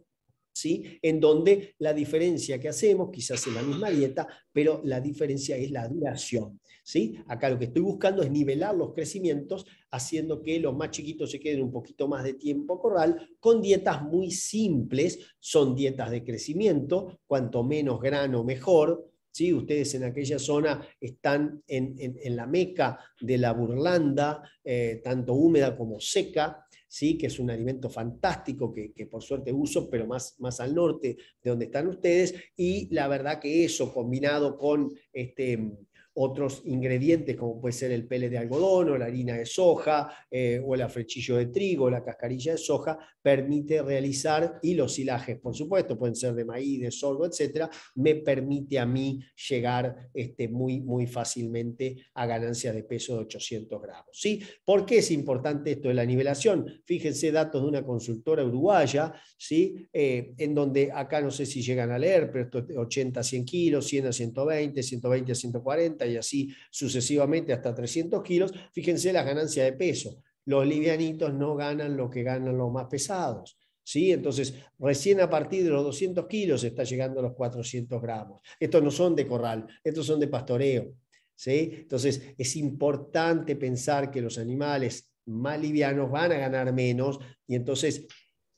¿sí? en donde la diferencia que hacemos, quizás es la misma dieta, pero la diferencia es la duración. ¿sí? Acá lo que estoy buscando es nivelar los crecimientos, haciendo que los más chiquitos se queden un poquito más de tiempo corral, con dietas muy simples, son dietas de crecimiento, cuanto menos grano mejor, Ustedes en aquella zona están en, la meca de la burlanda, eh, tanto húmeda como seca, ¿sí? que es un alimento fantástico que, por suerte uso, pero más, más al norte de donde están ustedes. Y la verdad que eso combinado con este otros ingredientes, como puede ser el pele de algodón o la harina de soja eh, o el afrechillo de trigo, la cascarilla de soja, permite realizar, y los silajes, por supuesto, pueden ser de maíz, de sorgo, etcétera, me permite a mí llegar este, muy, muy fácilmente a ganancias de peso de 800 gramos. ¿sí? ¿Por qué es importante esto de la nivelación? Fíjense datos de una consultora uruguaya, ¿sí? Eh, en donde acá no sé si llegan a leer, pero esto es 80 a 100 kilos, 100 a 120, 120 a 140, y así sucesivamente hasta 300 kilos, fíjense la ganancia de peso. Los livianitos no ganan lo que ganan los más pesados. ¿Sí? Entonces, recién a partir de los 200 kilos está llegando a los 400 gramos. Estos no son de corral, estos son de pastoreo. ¿sí? Entonces, es importante pensar que los animales más livianos van a ganar menos y entonces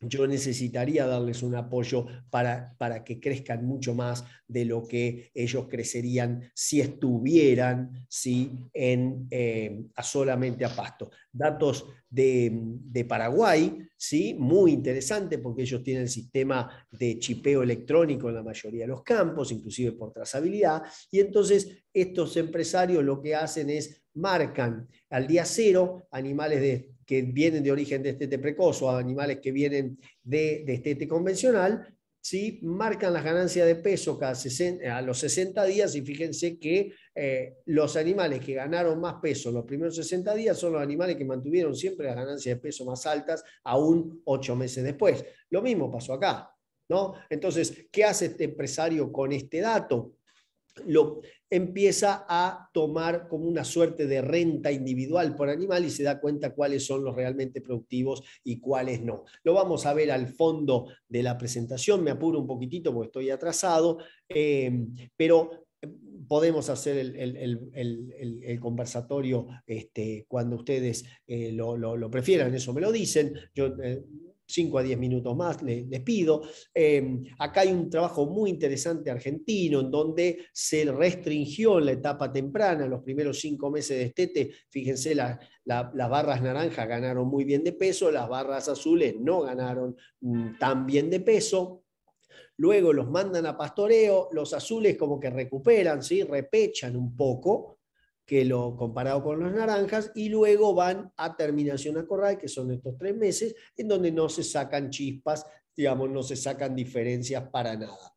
yo necesitaría darles un apoyo para, para, que crezcan mucho más de lo que ellos crecerían si estuvieran en, em, solamente a pasto. Datos de, Paraguay, ¿sí? muy interesante porque ellos tienen el sistema de chipeo electrónico en la mayoría de los campos, inclusive por trazabilidad, y entonces estos empresarios lo que hacen es marcan al día cero animales de que vienen de origen de estete precoz o animales que vienen de, estete convencional, ¿sí? marcan las ganancias de peso cada a los 60 días y fíjense que eh, los animales que ganaron más peso los primeros 60 días son los animales que mantuvieron siempre las ganancias de peso más altas aún ocho meses después. Lo mismo pasó acá. ¿no? Entonces, ¿qué hace este empresario con este dato? Lo, empieza a tomar como una suerte de renta individual por animal y se da cuenta cuáles son los realmente productivos y cuáles no. Lo vamos a ver al fondo de la presentación, me apuro un poquitito porque estoy atrasado, em, pero em, podemos hacer el, conversatorio este, cuando ustedes eh, lo, prefieran, eso me lo dicen. Eh, 5 a 10 minutos más, les, pido. Em, acá hay un trabajo muy interesante argentino en donde se restringió en la etapa temprana, los primeros 5 meses de estete, fíjense, las barras naranjas ganaron muy bien de peso, las barras azules no ganaron mm, tan bien de peso. Luego los mandan a pastoreo, los azules como que recuperan, ¿sí? repechan un poco, que lo comparado con las naranjas, y luego van a terminación a que son estos tres meses, en donde no se sacan chispas, digamos, no se sacan diferencias para nada.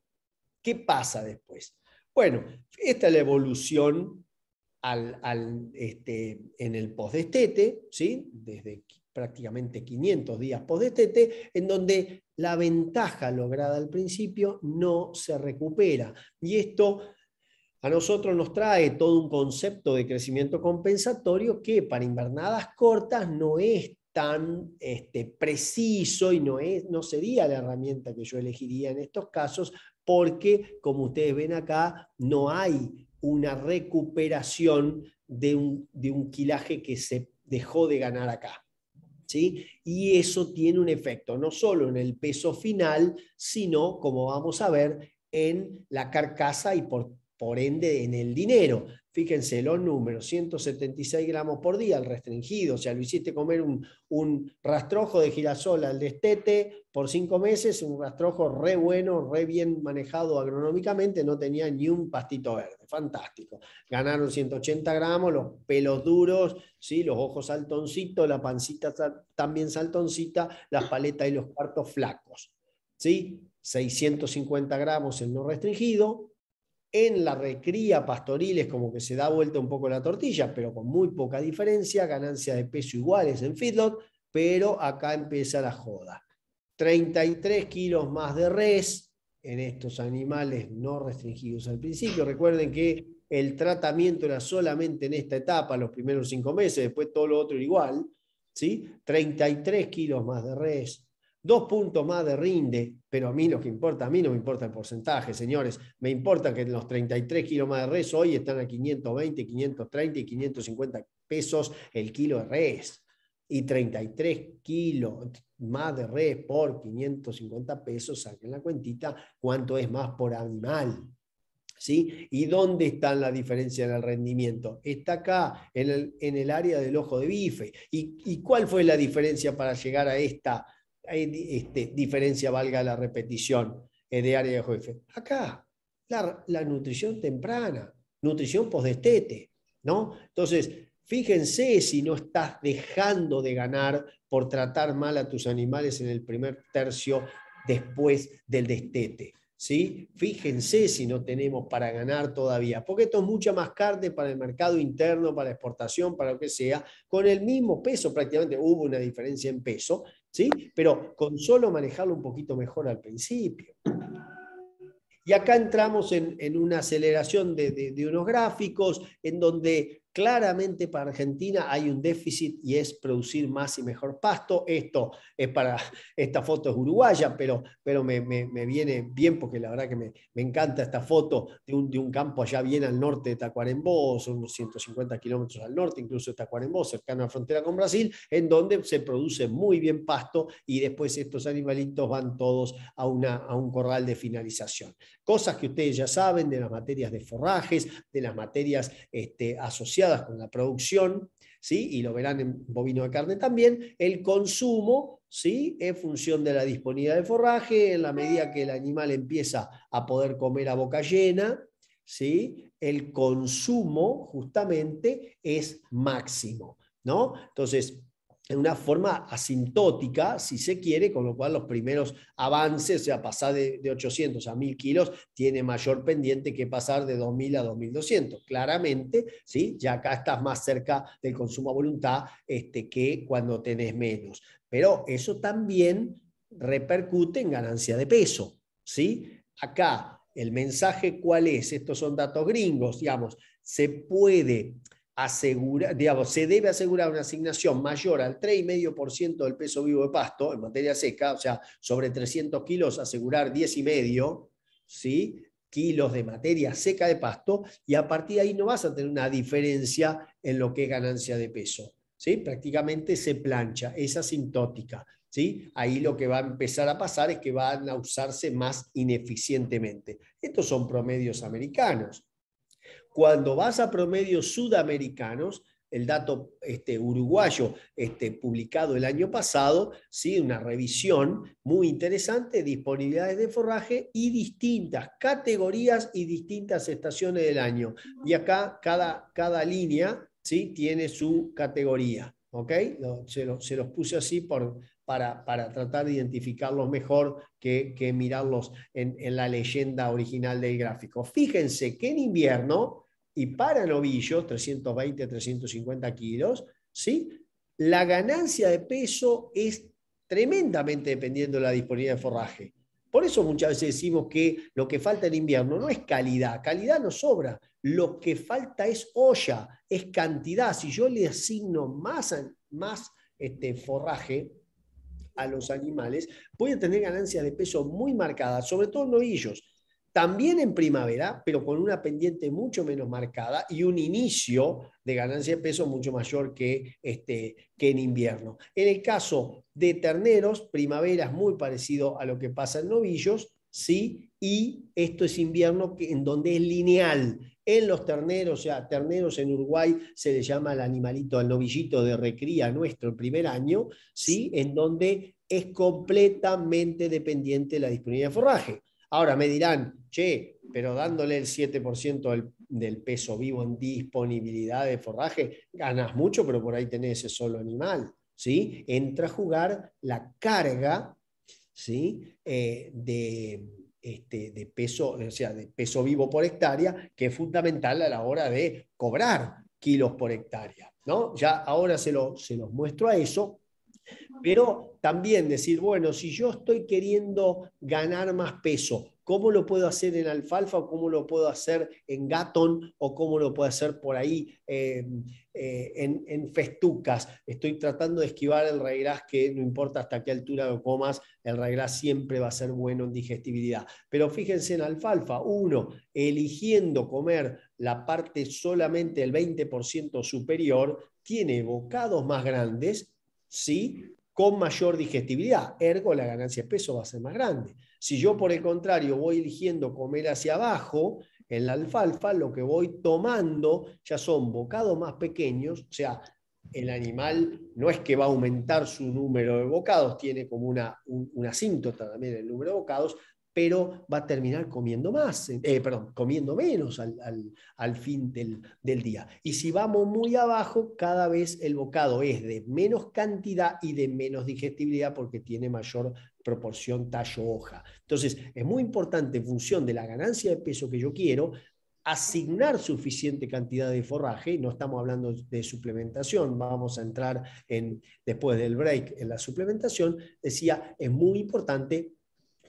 ¿Qué pasa después? Bueno, esta es la evolución al, este, en el postdestete, ¿sí? desde prácticamente 500 días postdestete, en donde la ventaja lograda al principio no se recupera. Y esto a nosotros nos trae todo un concepto de crecimiento compensatorio que para invernadas cortas no es tan este, preciso y no, es, no sería la herramienta que yo elegiría en estos casos porque, como ustedes ven acá, no hay una recuperación de un, de quilaje que se dejó de ganar acá. ¿sí? Y eso tiene un efecto no solo en el peso final, sino, como vamos a ver, en la carcasa y por por ende en el dinero. Fíjense los números, 176 gramos por día al restringido, o sea, lo hiciste comer un, rastrojo de girasol al destete por cinco meses, un rastrojo re bueno, re bien manejado agronómicamente, no tenía ni un pastito verde, fantástico. Ganaron 180 gramos, los pelos duros, ¿sí? los ojos saltoncitos, la pancita también saltoncita, las paletas y los cuartos flacos. ¿sí? 650 gramos en no restringido, en la recría pastoril es como que se da vuelta un poco la tortilla, pero con muy poca diferencia, ganancia de peso iguales en feedlot, pero acá empieza la joda. 33 kilos más de res en estos animales no restringidos al principio. Recuerden que el tratamiento era solamente en esta etapa, los primeros cinco meses, después todo lo otro era igual. ¿sí? 33 kilos más de res, Dos puntos más de rinde, pero a mí lo que importa, a mí no me importa el porcentaje, señores. Me importa que los 33 kilos más de res hoy están a 520, 530 y 550 pesos el kilo de res. Y 33 kilos más de res por 550 pesos, saquen la cuentita cuánto es más por animal. ¿Sí? ¿Y dónde está la diferencia en el rendimiento? Está acá, en el, en el área del ojo de bife. ¿Y, ¿Y cuál fue la diferencia para llegar a esta este, diferencia, valga la repetición, eh, de área de jefe. Acá, la, nutrición temprana, nutrición post ¿no? Entonces, fíjense si no estás dejando de ganar por tratar mal a tus animales en el primer tercio después del destete. ¿Sí? Fíjense si no tenemos para ganar todavía, porque esto es mucha más carne para el mercado interno, para exportación, para lo que sea, con el mismo peso prácticamente, hubo una diferencia en peso, ¿sí? Pero con solo manejarlo un poquito mejor al principio. Y acá entramos en, una aceleración de, de, unos gráficos en donde Claramente para Argentina hay un déficit y es producir más y mejor pasto. Esto es para, esta foto es uruguaya, pero, pero me, viene bien porque la verdad que me, encanta esta foto de un, de un, campo allá bien al norte de Tacuarembó, son unos 150 kilómetros al norte, incluso de Tacuarembó, cercano a la frontera con Brasil, en donde se produce muy bien pasto y después estos animalitos van todos a, una, a un corral de finalización cosas que ustedes ya saben de las materias de forrajes, de las materias este, asociadas con la producción, ¿sí? y lo verán en bovino de carne también, el consumo ¿sí? en función de la disponibilidad de forraje, en la medida que el animal empieza a poder comer a boca llena, ¿sí? el consumo justamente es máximo. ¿no? Entonces, en una forma asintótica, si se quiere, con lo cual los primeros avances, o sea, pasar de, 800 a 1000 kilos, tiene mayor pendiente que pasar de 2000 a 2200. Claramente, ¿sí? ya acá estás más cerca del consumo a voluntad este, que cuando tenés menos. Pero eso también repercute en ganancia de peso. ¿sí? Acá, el mensaje cuál es, estos son datos gringos, digamos, se puede asegura, se debe asegurar una asignación mayor al 3,5% del peso vivo de pasto en materia seca, o sea, sobre 300 kilos asegurar 10,5 ¿sí? kilos de materia seca de pasto y a partir de ahí no vas a tener una diferencia en lo que es ganancia de peso. ¿sí? Prácticamente se plancha, es asintótica. ¿Sí? Ahí lo que va a empezar a pasar es que van a usarse más ineficientemente. Estos son promedios americanos. Cuando vas a promedios sudamericanos, el dato este, uruguayo este, publicado el año pasado, ¿sí? una revisión muy interesante, disponibilidades de forraje y distintas categorías y distintas estaciones del año. Y acá cada, cada línea ¿sí? tiene su categoría. Se, los puse así por, para, para, tratar de identificarlos mejor que, mirarlos en, en, la leyenda original del gráfico. Fíjense que en invierno y para novillos, 320, 350 kilos, ¿sí? la ganancia de peso es tremendamente dependiendo de la disponibilidad de forraje. Por eso muchas veces decimos que lo que falta en invierno no es calidad, calidad no sobra, lo que falta es olla, es cantidad. Si yo le asigno más, más este, forraje a los animales, voy tener ganancias de peso muy marcadas, sobre todo novillos también en primavera, pero con una pendiente mucho menos marcada y un inicio de ganancia de peso mucho mayor que, este, que en invierno. En el caso de terneros, primavera es muy parecido a lo que pasa en novillos, ¿sí? Y esto es invierno en donde es lineal. En los terneros, o sea, terneros en Uruguay se le llama al animalito, al novillito de recría nuestro el primer año, ¿sí? En donde es completamente dependiente de la disponibilidad de forraje. Ahora me dirán, che, pero dándole el 7% del, peso vivo en disponibilidad de forraje, ganas mucho, pero por ahí tenés ese solo animal. ¿sí? Entra a jugar la carga ¿sí? Eh, de, este, de, peso, o sea, de peso vivo por hectárea, que es fundamental a la hora de cobrar kilos por hectárea. ¿no? Ya ahora se, lo, se los muestro a eso, pero también decir, bueno, si yo estoy queriendo ganar más peso, ¿cómo lo puedo hacer en alfalfa o cómo lo puedo hacer en gatón o cómo lo puedo hacer por ahí em, eh, en, festucas? Estoy tratando de esquivar el gras que no importa hasta qué altura lo comas, el reglas siempre va a ser bueno en digestibilidad. Pero fíjense en alfalfa, uno, eligiendo comer la parte solamente el 20% superior, tiene bocados más grandes, ¿sí? con mayor digestibilidad, ergo la ganancia de peso va a ser más grande. Si yo por el contrario voy eligiendo comer hacia abajo, en la alfalfa lo que voy tomando ya son bocados más pequeños, o sea, el animal no es que va a aumentar su número de bocados, tiene como una, también el número de bocados, pero va a terminar comiendo más, eh, perdón, comiendo menos al, fin del, día. Y si vamos muy abajo, cada vez el bocado es de menos cantidad y de menos digestibilidad porque tiene mayor proporción tallo-hoja. Entonces, es muy importante en función de la ganancia de peso que yo quiero, asignar suficiente cantidad de forraje, no estamos hablando de suplementación, vamos a entrar en, después del break en la suplementación, decía, es muy importante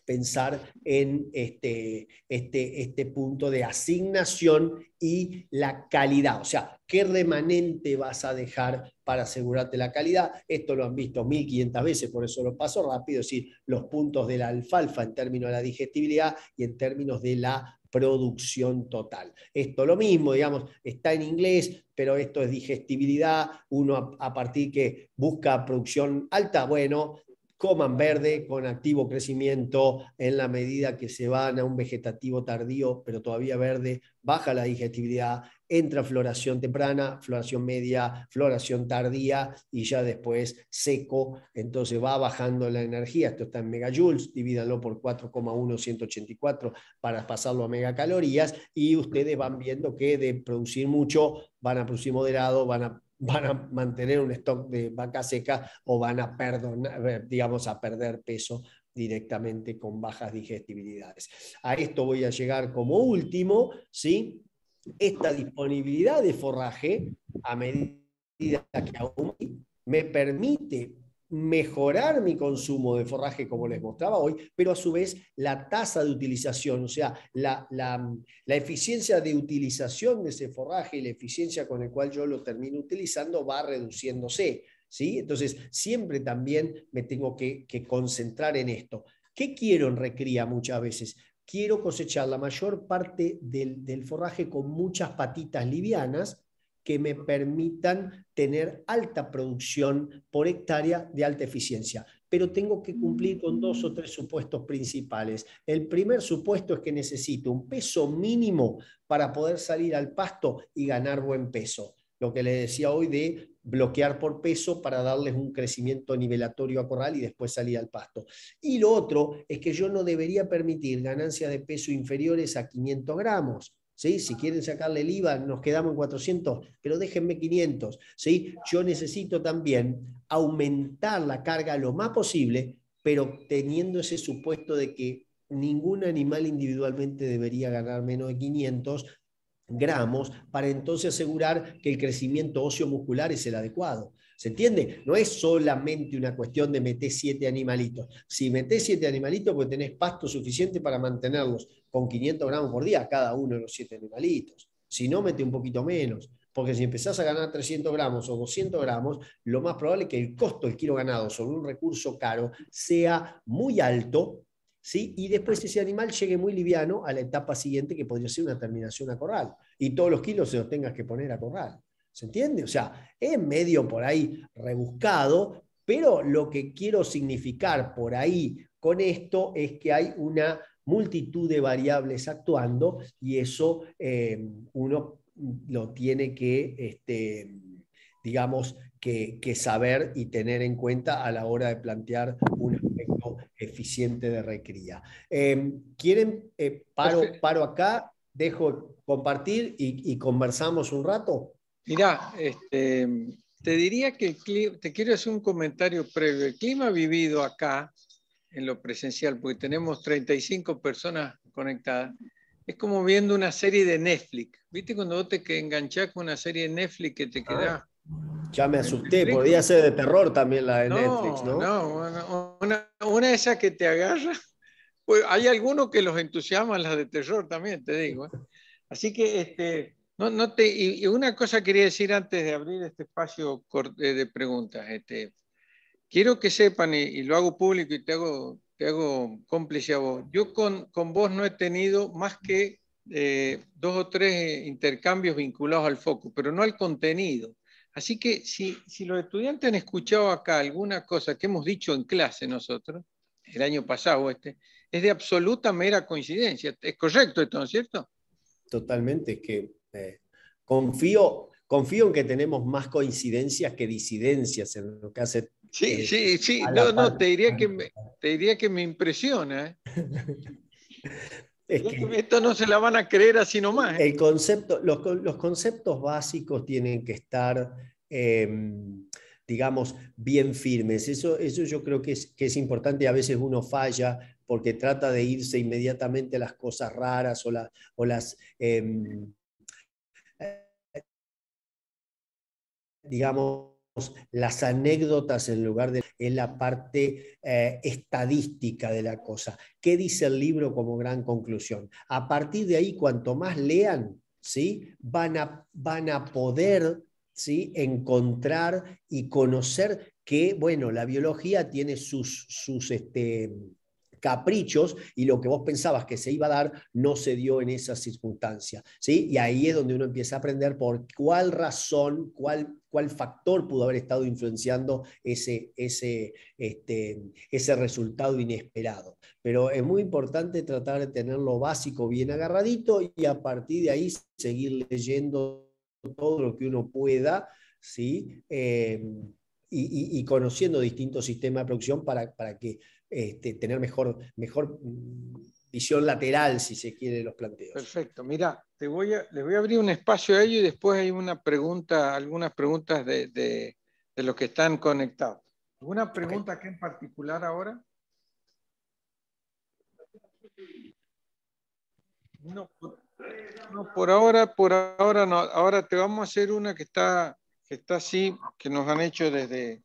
pensar en este, este, este punto de asignación y la calidad, o sea, qué remanente vas a dejar para asegurarte la calidad. Esto lo han visto 1500 veces, por eso lo paso rápido, es decir, los puntos de la alfalfa en términos de la digestibilidad y en términos de la producción total. Esto lo mismo, digamos, está en inglés, pero esto es digestibilidad, uno a partir que busca producción alta, bueno, coman verde con activo crecimiento en la medida que se van a un vegetativo tardío, pero todavía verde, baja la digestibilidad, entra floración temprana, floración media, floración tardía y ya después seco, entonces va bajando la energía, esto está en megajoules, divídanlo por 4,184 para pasarlo a megacalorías y ustedes van viendo que de producir mucho van a producir moderado, van a van a mantener un stock de vaca seca o van a, perdonar, eh, digamos, a perder peso directamente con bajas digestibilidades. A esto voy a llegar como último, ¿sí? Esta disponibilidad de forraje, a medida que aún me permite mejorar mi consumo de forraje, como les mostraba hoy, pero a su vez la tasa de utilización, o sea, la, eficiencia de utilización de ese forraje y la eficiencia con el cual yo lo termino utilizando va reduciéndose. ¿sí? Entonces, siempre también me tengo que, concentrar en esto. ¿Qué quiero en recría muchas veces? Quiero cosechar la mayor parte del, del forraje con muchas patitas livianas que me permitan tener alta producción por hectárea de alta eficiencia. Pero tengo que cumplir con dos o tres supuestos principales. El primer supuesto es que necesito un peso mínimo para poder salir al pasto y ganar buen peso. Lo que les decía hoy de bloquear por peso para darles un crecimiento nivelatorio a corral y después salir al pasto. Y lo otro es que yo no debería permitir ganancias de peso inferiores a 500 gramos ¿sí? Si quieren sacarle el IVA, nos quedamos en 400, pero déjenme 500, ¿sí? Yo necesito también aumentar la carga lo más posible, pero teniendo ese supuesto de que ningún animal individualmente debería ganar menos de 500 gramos para entonces asegurar que el crecimiento óseo muscular es el adecuado. ¿Se entiende? No es solamente una cuestión de meter siete animalitos. Si metes siete animalitos, pues tenés pasto suficiente para mantenerlos con 500 gramos por día cada uno de los siete animalitos. Si no, mete un poquito menos. Porque si empezás a ganar 300 gramos o 200 gramos, lo más probable es que el costo del kilo ganado sobre un recurso caro sea muy alto, ¿sí? y después ese animal llegue muy liviano a la etapa siguiente, que podría ser una terminación a corral, y todos los kilos se los tengas que poner a corral. ¿Se entiende? O sea, es medio por ahí rebuscado, pero lo que quiero significar por ahí con esto es que hay una multitud de variables actuando y eso eh, uno lo tiene que, este, digamos, que, saber y tener en cuenta a la hora de plantear un aspecto eficiente de recría. Em, ¿Quieren? Eh, paro, acá, dejo compartir y conversamos un rato. Mirá, este, te diría que el clima, te quiero hacer un comentario previo. El clima vivido acá, en lo presencial, porque tenemos 35 personas conectadas, es como viendo una serie de Netflix. ¿Viste cuando vos te enganchás con una serie de Netflix que te quedás? ya me asusté, podía ser de terror también la de Netflix, ¿no? No, una, una de esas que te agarra. Pues hay algunos que los entusiasman las de terror también, te digo. ¿eh? Así que este, no, y, una cosa quería decir antes de abrir este espacio eh, de preguntas. Este, quiero que sepan, y, lo hago público y te hago, cómplice a vos, yo con, vos no he tenido más que eh, dos o tres intercambios vinculados al foco, pero no al contenido. Así que si, si los estudiantes han escuchado acá alguna cosa que hemos dicho en clase nosotros, el año pasado este, es de absoluta mera coincidencia. Es correcto esto, ¿no es cierto? Totalmente, es que confío, confío en que tenemos más coincidencias que disidencias en lo que hace. Sí, eh, sí, sí. No, no, te diría, que me, te diría que me impresiona. ¿eh? Esto no se la van a creer así nomás. ¿eh? El concepto, los, conceptos básicos tienen que estar, em, digamos, bien firmes. Eso, eso yo creo que es, que es importante. A veces uno falla porque trata de irse inmediatamente a las cosas raras o, las em, digamos, las anécdotas en lugar de en la parte eh, estadística de la cosa. ¿Qué dice el libro como gran conclusión? A partir de ahí, cuanto más lean, ¿sí? van, a, van a poder ¿sí? encontrar y conocer que, bueno, la biología tiene sus, sus este, caprichos y lo que vos pensabas que se iba a dar no se dio en esa circunstancia. ¿sí? Y ahí es donde uno empieza a aprender por cuál razón, cuál, cuál factor pudo haber estado influenciando ese, ese, este, ese resultado inesperado. Pero es muy importante tratar de tener lo básico bien agarradito y a partir de ahí seguir leyendo todo lo que uno pueda. ¿sí? Eh, y, y, conociendo distintos sistemas de producción para, para que este, tener mejor, mejor mm, visión lateral, si se quiere, los planteos. Perfecto, mira, te voy a, les voy a abrir un espacio a ellos y después hay una pregunta, algunas preguntas de, los que están conectados. ¿Alguna pregunta en particular ahora? No, por ahora, por ahora no. Ahora te vamos a hacer una que está, que está así, que nos han hecho desde,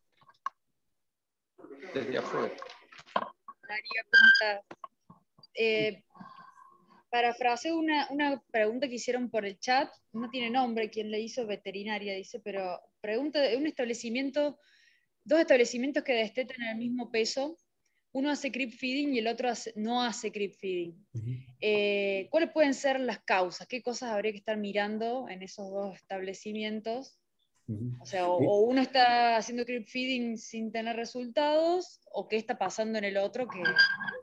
desde afuera. Eh, Para hacer una, pregunta que hicieron por el chat, no tiene nombre quien le hizo veterinaria, dice, pero pregunta de un establecimiento, dos establecimientos que destetan el mismo peso, uno hace creep feeding y el otro no hace creep feeding. Eh, ¿Cuáles pueden ser las causas? ¿Qué cosas habría que estar mirando en esos dos establecimientos? O sea, o, uno está haciendo creep feeding sin tener resultados, o qué está pasando en el otro que...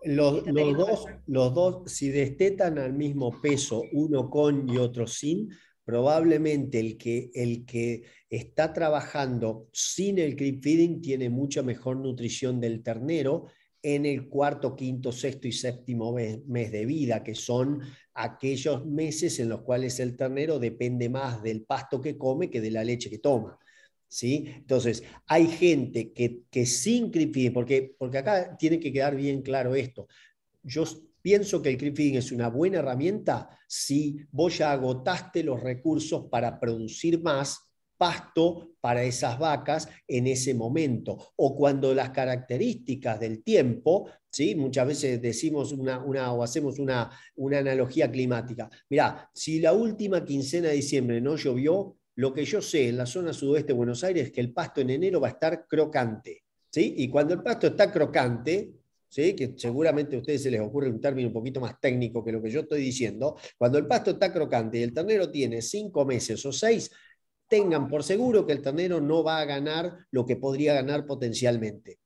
Los, dos, los dos, si destetan al mismo peso, uno con y otro sin, probablemente el que, el que está trabajando sin el creep feeding tiene mucha mejor nutrición del ternero en el cuarto, quinto, sexto y séptimo mes, de vida, que son aquellos meses en los cuales el ternero depende más del pasto que come que de la leche que toma. ¿sí? Entonces, hay gente que, sin creep feeding, porque, porque acá tiene que quedar bien claro esto, yo pienso que el creep feeding es una buena herramienta si vos ya agotaste los recursos para producir más pasto para esas vacas en ese momento. O cuando las características del tiempo, ¿sí? muchas veces decimos una, una o hacemos una, una analogía climática. Mirá, si la última quincena de diciembre no llovió, lo que yo sé en la zona sudoeste de Buenos Aires es que el pasto en enero va a estar crocante. ¿sí? Y cuando el pasto está crocante, ¿Sí? que seguramente a ustedes se les ocurre un término un poquito más técnico que lo que yo estoy diciendo, cuando el pasto está crocante y el ternero tiene cinco meses o seis, tengan por seguro que el ternero no va a ganar lo que podría ganar potencialmente.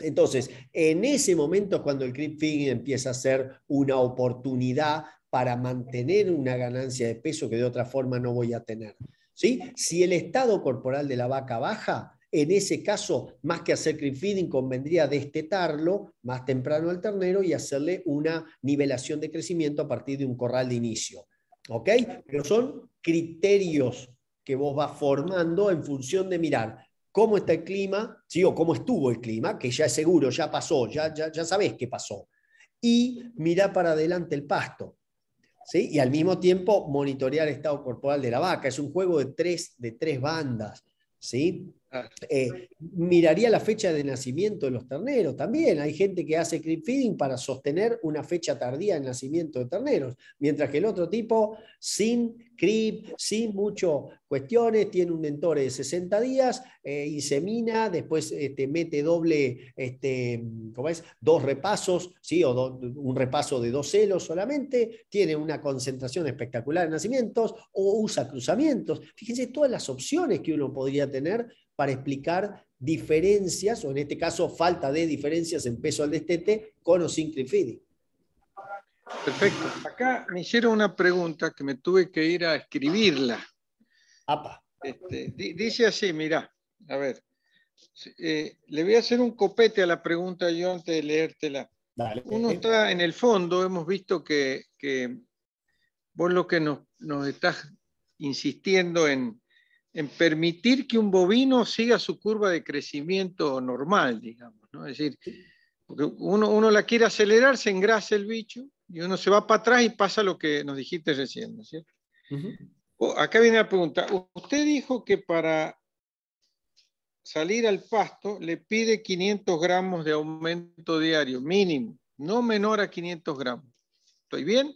Entonces, en ese momento es cuando el creep feeding empieza a ser una oportunidad para mantener una ganancia de peso que de otra forma no voy a tener. ¿sí? Si el estado corporal de la vaca baja, en ese caso, más que hacer creep feeding, convendría destetarlo más temprano al ternero y hacerle una nivelación de crecimiento a partir de un corral de inicio. ¿Ok? Pero son criterios que vos vas formando en función de mirar cómo está el clima, ¿sí? o cómo estuvo el clima, que ya es seguro, ya pasó, ya, ya, ya sabés qué pasó. Y mirar para adelante el pasto. ¿sí? Y al mismo tiempo monitorear el estado corporal de la vaca. Es un juego de tres, de tres bandas. ¿sí? Eh, miraría la fecha de nacimiento de los terneros también. Hay gente que hace creep feeding para sostener una fecha tardía de nacimiento de terneros, mientras que el otro tipo, sin creep, sin mucho cuestiones, tiene un mentor de 60 días, eh, insemina, después este, mete doble, este, es? Dos repasos, ¿sí? o un repaso de dos celos solamente, tiene una concentración espectacular de nacimientos o usa cruzamientos. Fíjense todas las opciones que uno podría tener para explicar diferencias, o en este caso falta de diferencias en peso al destete, con o sin Perfecto. Acá me hicieron una pregunta que me tuve que ir a escribirla. Este, dice así, mira, a ver, eh, le voy a hacer un copete a la pregunta yo antes de leértela. Uno está en el fondo, hemos visto que, vos lo que nos estás insistiendo en, en permitir que un bovino siga su curva de crecimiento normal, digamos, ¿no? Es decir, uno, uno la quiere acelerar, se engrasa el bicho y uno se va para atrás y pasa lo que nos dijiste recién, ¿no acá viene la pregunta. Usted dijo que para salir al pasto le pide 500 gramos de aumento diario, mínimo, no menor a 500 gramos. ¿Estoy bien?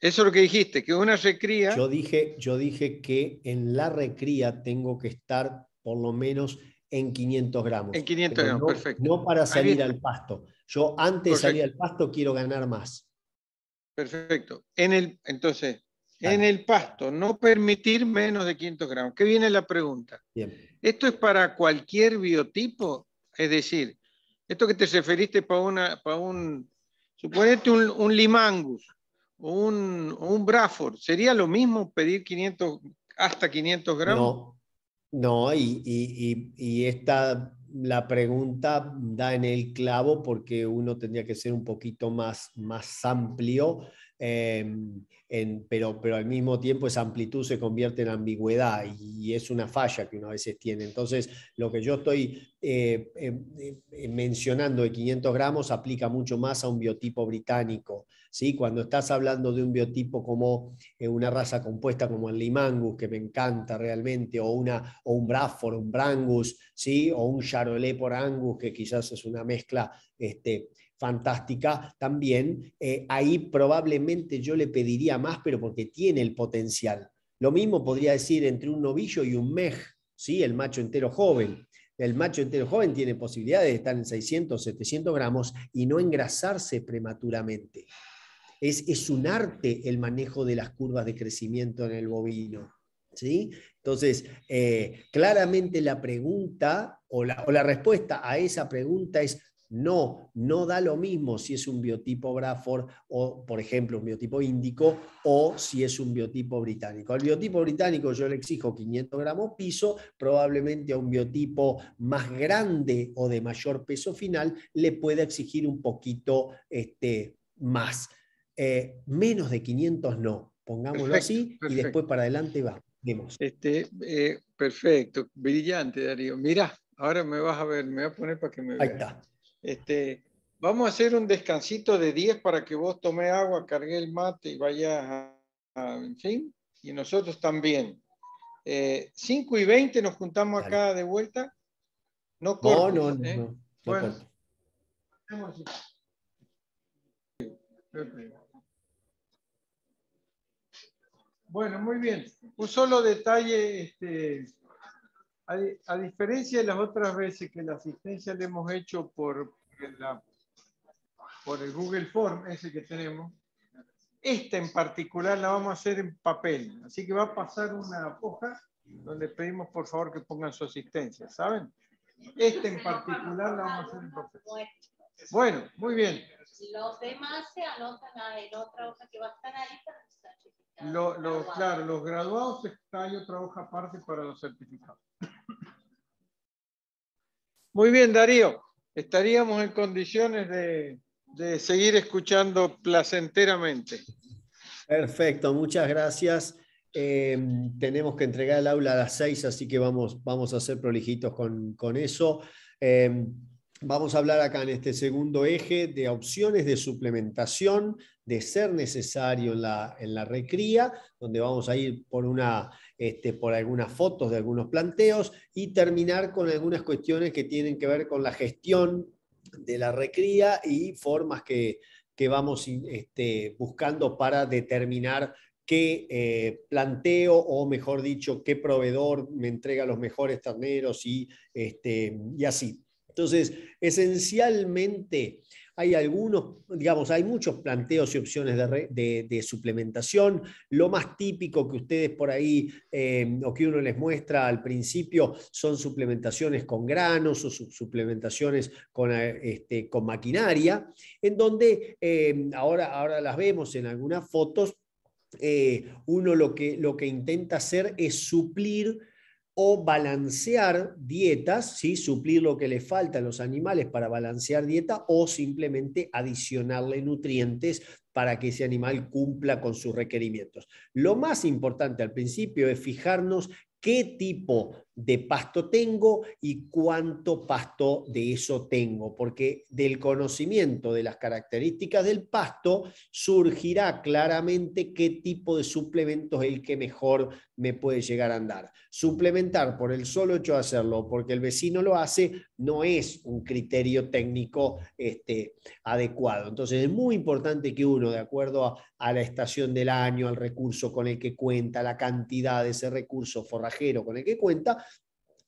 Eso es lo que dijiste, que una recría. Yo dije, yo dije que en la recría tengo que estar por lo menos en 500 gramos. En 500 gramos, perfecto. No para salir al pasto. Yo antes de salir al pasto quiero ganar más. Perfecto. En el, entonces, en el pasto, no permitir menos de 500 gramos. ¿Qué viene la pregunta? Bien. ¿Esto es para cualquier biotipo? Es decir, esto que te referiste para, una, un, suponete un limangus un, un ¿sería lo mismo pedir 500, hasta 500 gramos? No, y, y, esta, la pregunta da en el clavo porque uno tendría que ser un poquito más, más amplio Em, pero, pero al mismo tiempo esa amplitud se convierte en ambigüedad y, es una falla que uno a veces tiene. Entonces, lo que yo estoy eh, em, eh, eh, mencionando de 500 gramos aplica mucho más a un biotipo británico. ¿sí? Cuando estás hablando de un biotipo como una raza compuesta como el Limangus, que me encanta realmente, o, una, o un Bradford, un Brangus, ¿sí? o un Charolais por Angus, que quizás es una mezcla... Este, fantástica también. Eh, ahí probablemente yo le pediría más, pero porque tiene el potencial. Lo mismo podría decir entre un novillo y un mej, ¿sí? el macho entero joven. El macho entero joven tiene posibilidades de estar en 600, 700 gramos y no engrasarse prematuramente. Es, es un arte el manejo de las curvas de crecimiento en el bovino. ¿sí? Entonces, eh, claramente la pregunta o la respuesta a esa pregunta es no, no da lo mismo si es un biotipo Bradford o, por ejemplo, un biotipo índico o si es un biotipo británico. Al biotipo británico yo le exijo 500 gramos piso, probablemente a un biotipo más grande o de mayor peso final le pueda exigir un poquito este, más. Eh, menos de 500 no, pongámoslo así y después para adelante va. Este, eh, perfecto, brillante Darío. Mira, ahora me vas a ver, me voy a poner para que me veas. Ahí está. Este, vamos a hacer un descansito de 10 para que vos tome agua, cargue el mate y vayas a, en fin, y nosotros también. 5 eh, y 20 nos juntamos acá de vuelta. No No, no, ¿eh? bueno, muy bien. Un solo detalle, este, a, diferencia de las otras veces que la asistencia le hemos hecho por, el Google Form, ese que tenemos, esta en particular la vamos a hacer en papel. Así que va a pasar una hoja donde pedimos por favor que pongan su asistencia, ¿saben? Esta en particular la vamos a hacer en papel. Bueno, muy bien. Los demás se anotan en otra hoja que va a estar ahí para los certificados. claro, los graduados están hay otra hoja aparte para los certificados. Muy bien, Darío. Estaríamos en condiciones de, seguir escuchando placenteramente. Perfecto, muchas gracias. Em, tenemos que entregar el aula a las seis, así que vamos, vamos a ser prolijitos con, eso. Em, vamos a hablar acá en este segundo eje de opciones de suplementación, de ser necesario la, en la recría, donde vamos a ir por una este, por algunas fotos de algunos planteos y terminar con algunas cuestiones que tienen que ver con la gestión de la recría y formas que, vamos este, buscando para determinar qué eh, planteo o, mejor dicho, qué proveedor me entrega los mejores terneros y, este, y así. Entonces, esencialmente, hay algunos, digamos, hay muchos planteos y opciones de, suplementación. Lo más típico que ustedes por ahí em, o que uno les muestra al principio son suplementaciones con granos o suplementaciones con, eh, este, con, maquinaria, en donde em, ahora, ahora las vemos en algunas fotos, eh, uno lo que, lo que, intenta hacer es suplir o balancear dietas, ¿sí? suplir lo que le falta a los animales para balancear dieta o simplemente adicionarle nutrientes para que ese animal cumpla con sus requerimientos. Lo más importante al principio es fijarnos qué tipo de pasto tengo y cuánto pasto de eso tengo, porque del conocimiento de las características del pasto surgirá claramente qué tipo de suplemento es el que mejor me puede llegar a andar. Suplementar por el solo hecho de hacerlo, porque el vecino lo hace, no es un criterio técnico este, adecuado. Entonces es muy importante que uno, de acuerdo a, la estación del año, al recurso con el que cuenta, la cantidad de ese recurso forrajero con el que cuenta,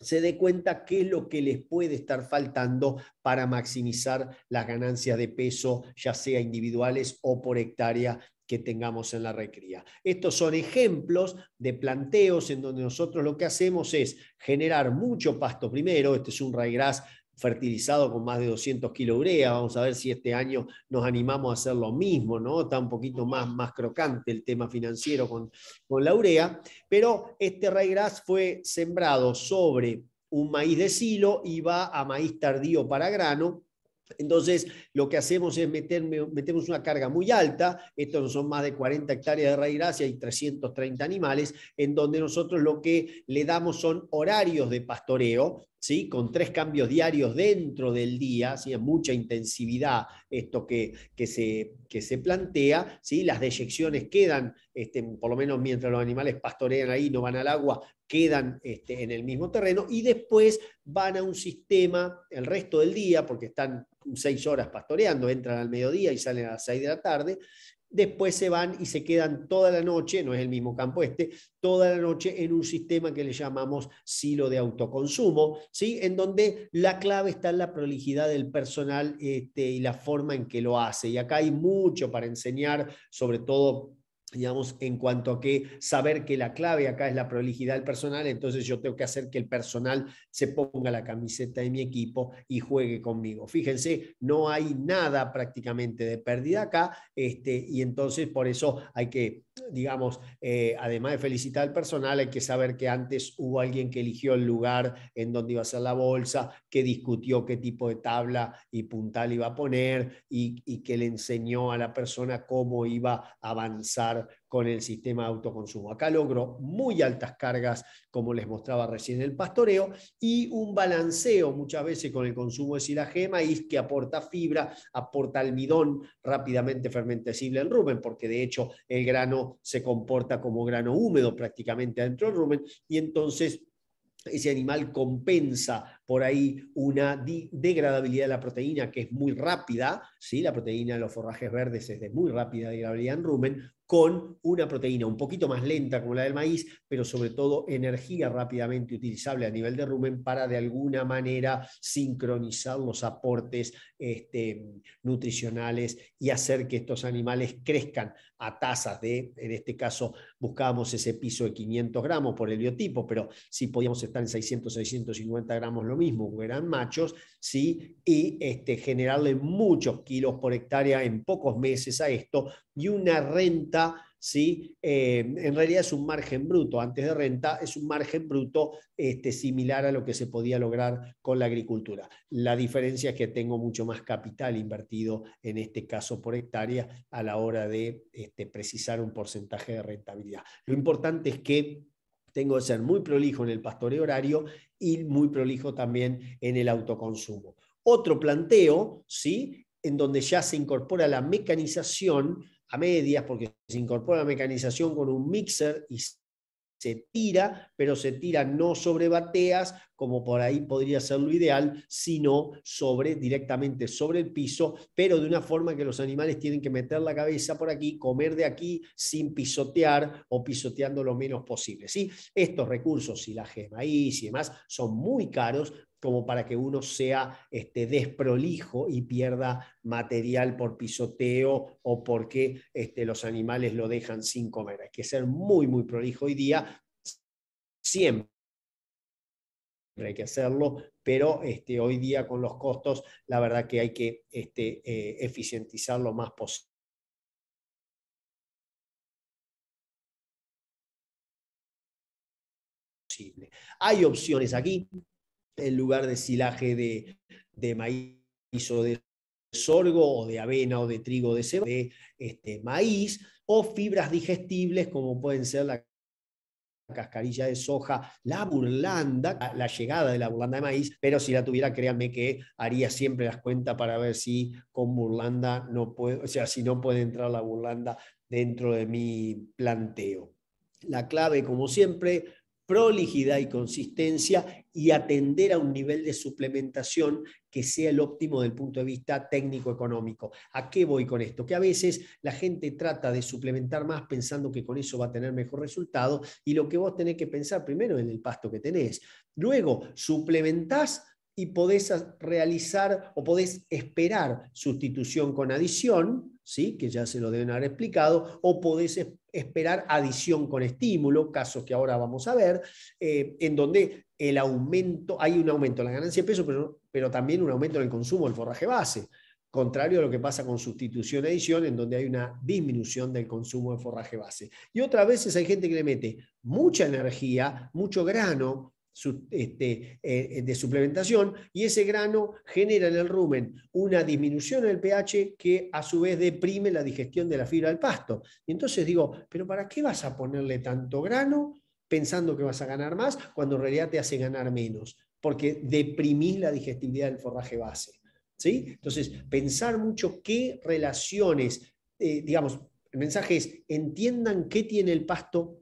se dé cuenta qué es lo que les puede estar faltando para maximizar las ganancias de peso, ya sea individuales o por hectárea que tengamos en la recría. Estos son ejemplos de planteos en donde nosotros lo que hacemos es generar mucho pasto primero, este es un raigras fertilizado con más de 200 kilos urea. Vamos a ver si este año nos animamos a hacer lo mismo, ¿no? Está un poquito más, más crocante el tema financiero con, con la urea. Pero este raigras fue sembrado sobre un maíz de silo y va a maíz tardío para grano, entonces, lo que hacemos es meter, metemos una carga muy alta, estos son más de 40 hectáreas de gracia y 330 animales, en donde nosotros lo que le damos son horarios de pastoreo, con tres cambios diarios dentro del día, ¿sí? mucha intensidad esto que, que, se, que se plantea, ¿sí? las deyecciones quedan, este, por lo menos mientras los animales pastorean ahí, no van al agua, quedan este, en el mismo terreno y después van a un sistema el resto del día, porque están seis horas pastoreando, entran al mediodía y salen a las seis de la tarde, después se van y se quedan toda la noche, no es el mismo campo este, toda la noche en un sistema que le llamamos silo de autoconsumo, ¿sí? en donde la clave está en la prolijidad del personal este, y la forma en que lo hace. Y acá hay mucho para enseñar, sobre todo digamos, en cuanto a que saber que la clave acá es la prolijidad del personal, entonces yo tengo que hacer que el personal se ponga la camiseta de mi equipo y juegue conmigo. Fíjense, no hay nada prácticamente de pérdida acá, este, y entonces por eso hay que, digamos, eh, además de felicitar al personal, hay que saber que antes hubo alguien que eligió el lugar en donde iba a ser la bolsa, que discutió qué tipo de tabla y puntal iba a poner y, y que le enseñó a la persona cómo iba a avanzar con el sistema de autoconsumo. Acá logro muy altas cargas, como les mostraba recién el pastoreo, y un balanceo muchas veces con el consumo de silaje de maíz que aporta fibra, aporta almidón rápidamente fermentecible en rumen, porque de hecho el grano se comporta como grano húmedo prácticamente dentro del rumen, y entonces ese animal compensa por ahí una degradabilidad de la proteína que es muy rápida, ¿sí? la proteína de los forrajes verdes es de muy rápida degradabilidad en rumen, con una proteína un poquito más lenta como la del maíz, pero sobre todo energía rápidamente utilizable a nivel de rumen para de alguna manera sincronizar los aportes este, nutricionales y hacer que estos animales crezcan a tasas de, en este caso, buscábamos ese piso de 500 gramos por el biotipo, pero sí podíamos estar en 600, 650 gramos lo mismo, eran machos, ¿sí? y este, generarle muchos kilos por hectárea en pocos meses a esto y una renta ¿sí? Eh, en realidad es un margen bruto, antes de renta es un margen bruto este, similar a lo que se podía lograr con la agricultura. La diferencia es que tengo mucho más capital invertido en este caso por hectárea a la hora de este, precisar un porcentaje de rentabilidad. Lo importante es que tengo que ser muy prolijo en el pastoreo horario y muy prolijo también en el autoconsumo. Otro planteo, ¿sí? en donde ya se incorpora la mecanización, a medias porque se incorpora la mecanización con un mixer y se tira, pero se tira no sobre bateas, como por ahí podría ser lo ideal, sino sobre directamente sobre el piso, pero de una forma que los animales tienen que meter la cabeza por aquí, comer de aquí sin pisotear o pisoteando lo menos posible. ¿sí? Estos recursos y la gemaíz y demás son muy caros, como para que uno sea este, desprolijo y pierda material por pisoteo o porque este, los animales lo dejan sin comer. Hay que ser muy, muy prolijo hoy día, siempre hay que hacerlo, pero este, hoy día con los costos, la verdad que hay que este, eh, eficientizar lo más posible. Hay opciones aquí, en lugar de silaje de, maíz o de sorgo o de avena o de trigo de cebada, de este, maíz o fibras digestibles como pueden ser la cascarilla de soja, la burlanda, la llegada de la burlanda de maíz, pero si la tuviera, créanme que haría siempre las cuentas para ver si con burlanda no puedo o sea, si no puede entrar la burlanda dentro de mi planteo. La clave, como siempre, prolijidad y consistencia y atender a un nivel de suplementación que sea el óptimo desde el punto de vista técnico-económico. ¿A qué voy con esto? Que a veces la gente trata de suplementar más pensando que con eso va a tener mejor resultado y lo que vos tenés que pensar primero en el pasto que tenés. Luego, suplementás y podés realizar o podés esperar sustitución con adición, ¿sí? que ya se lo deben haber explicado, o podés esperar adición con estímulo, casos que ahora vamos a ver, eh, en donde el aumento, hay un aumento en la ganancia de peso, pero, pero también un aumento en el consumo del forraje base, contrario a lo que pasa con sustitución-adición, en donde hay una disminución del consumo de forraje base. Y otras veces hay gente que le mete mucha energía, mucho grano, este, eh, de suplementación y ese grano genera en el rumen una disminución del pH que a su vez deprime la digestión de la fibra del pasto. Y entonces digo, pero ¿para qué vas a ponerle tanto grano pensando que vas a ganar más cuando en realidad te hace ganar menos? Porque deprimís la digestibilidad del forraje base. ¿sí? Entonces, pensar mucho qué relaciones, eh, digamos, el mensaje es, entiendan qué tiene el pasto,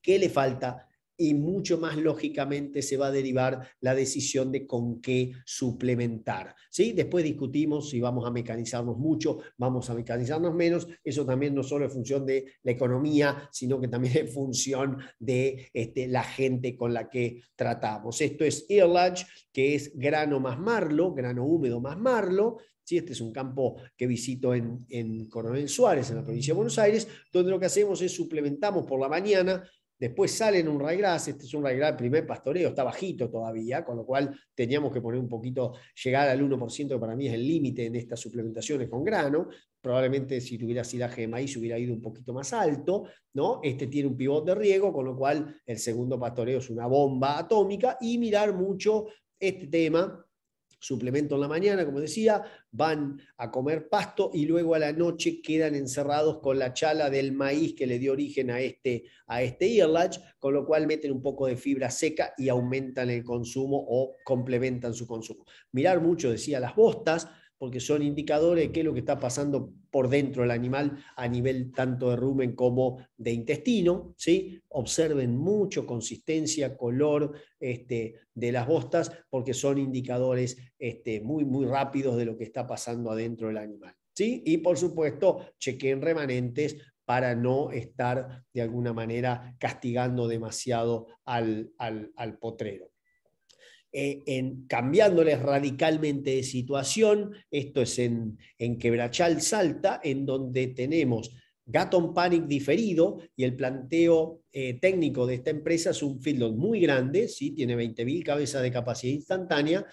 qué le falta, y mucho más lógicamente se va a derivar la decisión de con qué suplementar. ¿sí? Después discutimos si vamos a mecanizarnos mucho, vamos a mecanizarnos menos. Eso también no solo es función de la economía, sino que también es función de este, la gente con la que tratamos. Esto es earlage, que es grano más marlo, grano húmedo más marlo, este es un campo que visito en, en, Coronel Suárez, en la provincia de Buenos Aires, donde lo que hacemos es suplementamos por la mañana Después sale en un raigras, este es un raigras primer pastoreo, está bajito todavía, con lo cual teníamos que poner un poquito, llegar al 1%, que para mí es el límite en estas suplementaciones con grano. Probablemente si tuviera silaje de maíz hubiera ido un poquito más alto, ¿no? Este tiene un pivot de riego, con lo cual el segundo pastoreo es una bomba atómica y mirar mucho este tema suplemento en la mañana, como decía, van a comer pasto y luego a la noche quedan encerrados con la chala del maíz que le dio origen a este, a este con lo cual meten un poco de fibra seca y aumentan el consumo o complementan su consumo. Mirar mucho, decía, las bostas, porque son indicadores de qué es lo que está pasando por dentro del animal a nivel tanto de rumen como de intestino. ¿sí? Observen mucho consistencia, color este, de las bostas, porque son indicadores este, muy, muy rápidos de lo que está pasando adentro del animal. ¿sí? Y por supuesto, chequen remanentes para no estar de alguna manera castigando demasiado al, al potrero. Eh, en, cambiándoles radicalmente de situación. Esto es en, Quebrachal Salta, en donde tenemos Gatón Panic diferido y el planteo eh, técnico de esta empresa es un feedlot muy grande, ¿sí? tiene 20.000 cabezas de capacidad instantánea,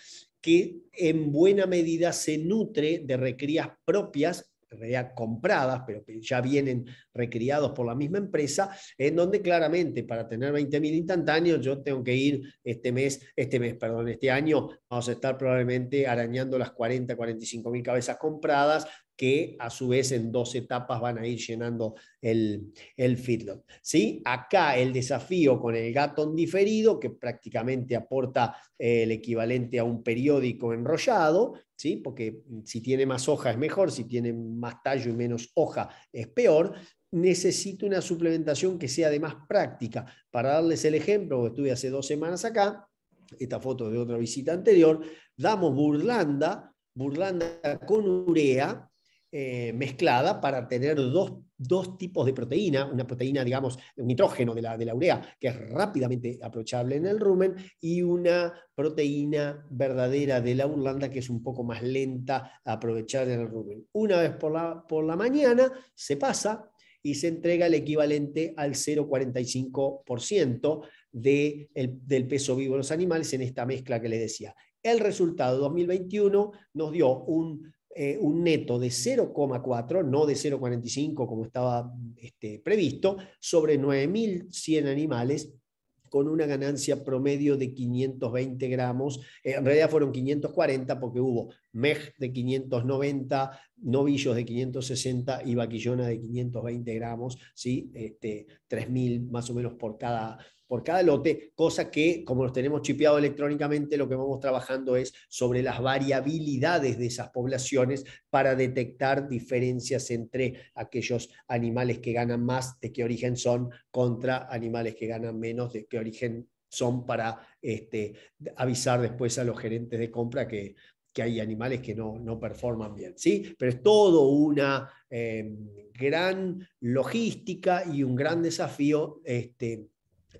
que en buena medida se nutre de recrías propias en realidad compradas, pero que ya vienen recriados por la misma empresa, en donde claramente para tener 20.000 instantáneos yo tengo que ir este mes, este mes, perdón, este año, vamos a estar probablemente arañando las 40, 45.000 cabezas compradas, que a su vez en dos etapas van a ir llenando el, el feedlot. ¿sí? Acá el desafío con el gato diferido, que prácticamente aporta eh, el equivalente a un periódico enrollado, ¿sí? porque si tiene más hoja es mejor, si tiene más tallo y menos hoja es peor, necesito una suplementación que sea de más práctica. Para darles el ejemplo, estuve hace dos semanas acá, esta foto de otra visita anterior, damos burlanda, burlanda con urea, eh, mezclada para tener dos, tipos de proteína, una proteína, digamos, de nitrógeno de la, de la urea, que es rápidamente aprovechable en el rumen, y una proteína verdadera de la urlanda, que es un poco más lenta a aprovechar en el rumen. Una vez por la, por la mañana se pasa y se entrega el equivalente al 0,45% de del peso vivo de los animales en esta mezcla que les decía. El resultado 2021 nos dio un eh, un neto de 0,4, no de 0,45 como estaba este, previsto, sobre 9.100 animales con una ganancia promedio de 520 gramos. en realidad fueron 540 porque hubo MEG de 590, novillos de 560 y vaquillonas de 520 gramos, ¿sí? este, 3.000 más o menos por cada, lote, cosa que como los tenemos chipeados electrónicamente, lo que vamos trabajando es sobre las variabilidades de esas poblaciones para detectar diferencias entre aquellos animales que ganan más de qué origen son contra animales que ganan menos de qué origen son para este, avisar después a los gerentes de compra que que hay animales que no, no performan bien, ¿sí? Pero es todo una em, gran logística y un gran desafío este,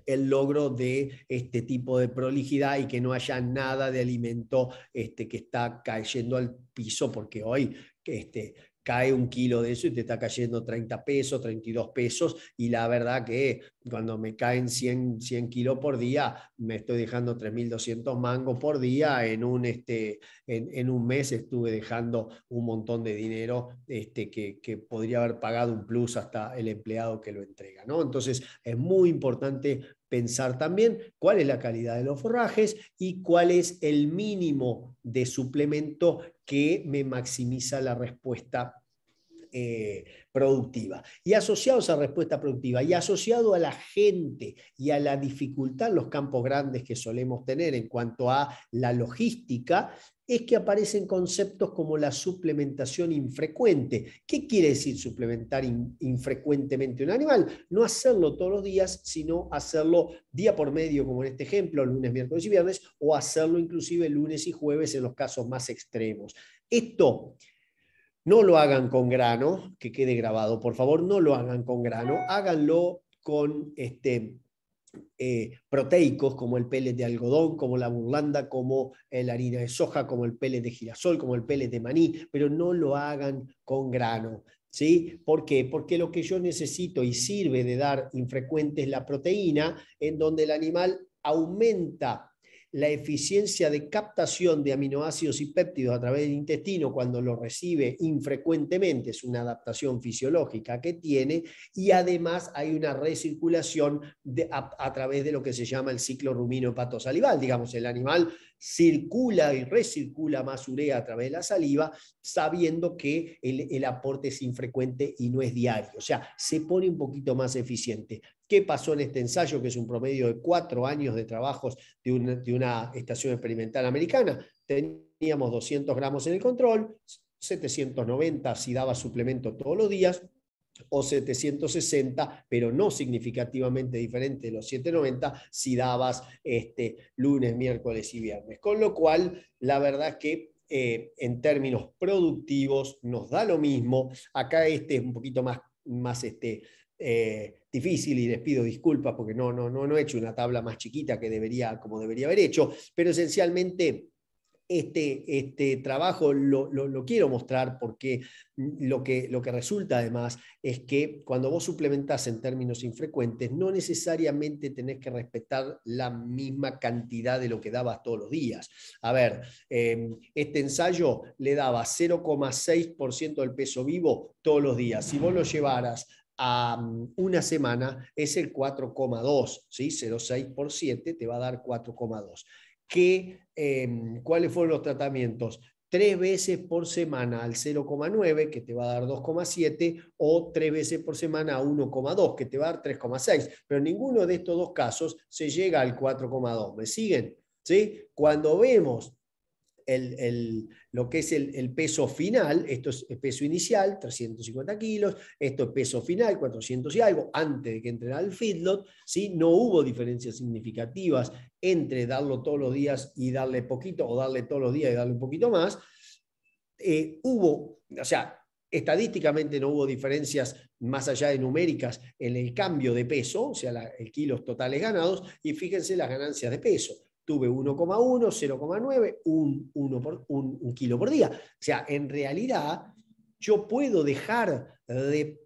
el logro de este tipo de prolijidad y que no haya nada de alimento este, que está cayendo al piso, porque hoy este, cae un kilo de eso y te está cayendo 30 pesos, 32 pesos, y la verdad que cuando me caen 100, 100 kilos por día, me estoy dejando 3.200 mangos por día, en un, este, en, un mes estuve dejando un montón de dinero este, que, que podría haber pagado un plus hasta el empleado que lo entrega. ¿no? Entonces es muy importante pensar también cuál es la calidad de los forrajes y cuál es el mínimo de suplemento que me maximiza la respuesta eh, productiva. Y asociado a esa respuesta productiva, y asociado a la gente y a la dificultad en los campos grandes que solemos tener en cuanto a la logística, es que aparecen conceptos como la suplementación infrecuente. ¿Qué quiere decir suplementar infrecuentemente un animal? No hacerlo todos los días, sino hacerlo día por medio, como en este ejemplo, lunes, miércoles y viernes, o hacerlo inclusive lunes y jueves en los casos más extremos. Esto no lo hagan con grano, que quede grabado, por favor, no lo hagan con grano, háganlo con este, eh, proteicos como el pele de algodón, como la burlanda, como eh, la harina de soja, como el pele de girasol, como el pele de maní, pero no lo hagan con grano. ¿Sí? ¿Por qué? Porque lo que yo necesito y sirve de dar infrecuente es la proteína, en donde el animal aumenta la eficiencia de captación de aminoácidos y péptidos a través del intestino cuando lo recibe infrecuentemente, es una adaptación fisiológica que tiene, y además hay una recirculación a, través de lo que se llama el ciclo rumino-hepatosalival, digamos, el animal circula y recircula más urea a través de la saliva, sabiendo que el, aporte es infrecuente y no es diario. O sea, se pone un poquito más eficiente. ¿Qué pasó en este ensayo, que es un promedio de cuatro años de trabajos de una, de una estación experimental americana? Teníamos 200 gramos en el control, 790 si daba suplemento todos los días, o 760, pero no significativamente diferente de los 790 si dabas este, lunes, miércoles y viernes. Con lo cual, la verdad es que eh, en términos productivos nos da lo mismo. Acá este es un poquito más, más este, eh, difícil y les pido disculpas porque no, no, no, no he hecho una tabla más chiquita que debería, como debería haber hecho, pero esencialmente este, este, trabajo lo, quiero mostrar porque lo que, resulta además es que cuando vos suplementás en términos infrecuentes, no necesariamente tenés que respetar la misma cantidad de lo que dabas todos los días. A ver, em, este ensayo le daba 0,6% del peso vivo todos los días. Si vos lo llevaras a mm, una semana es el 4,2, 0,6 por 7 te va a dar 4,2. Em, cuáles fueron los tratamientos tres veces por semana al 0,9, que te va a dar 2,7, o tres veces por semana a 1,2, que te va a dar 3,6. Pero ninguno de estos dos casos se llega al 4,2. ¿Me siguen? Cuando vemos el, lo que es el, peso final, esto es peso inicial, 350 kilos, esto es peso final, 400 y algo, antes de que entrara el feedlot, no hubo diferencias significativas entre darlo todos los días y darle poquito, o darle todos los días y darle un poquito más. Eh, hubo, o sea, Estadísticamente no hubo diferencias más allá de numéricas en el cambio de peso, o sea, el kilos totales ganados, y fíjense las ganancias de peso tuve 1,1, 0,9, un, kilo por día. O sea, en realidad yo puedo dejar de,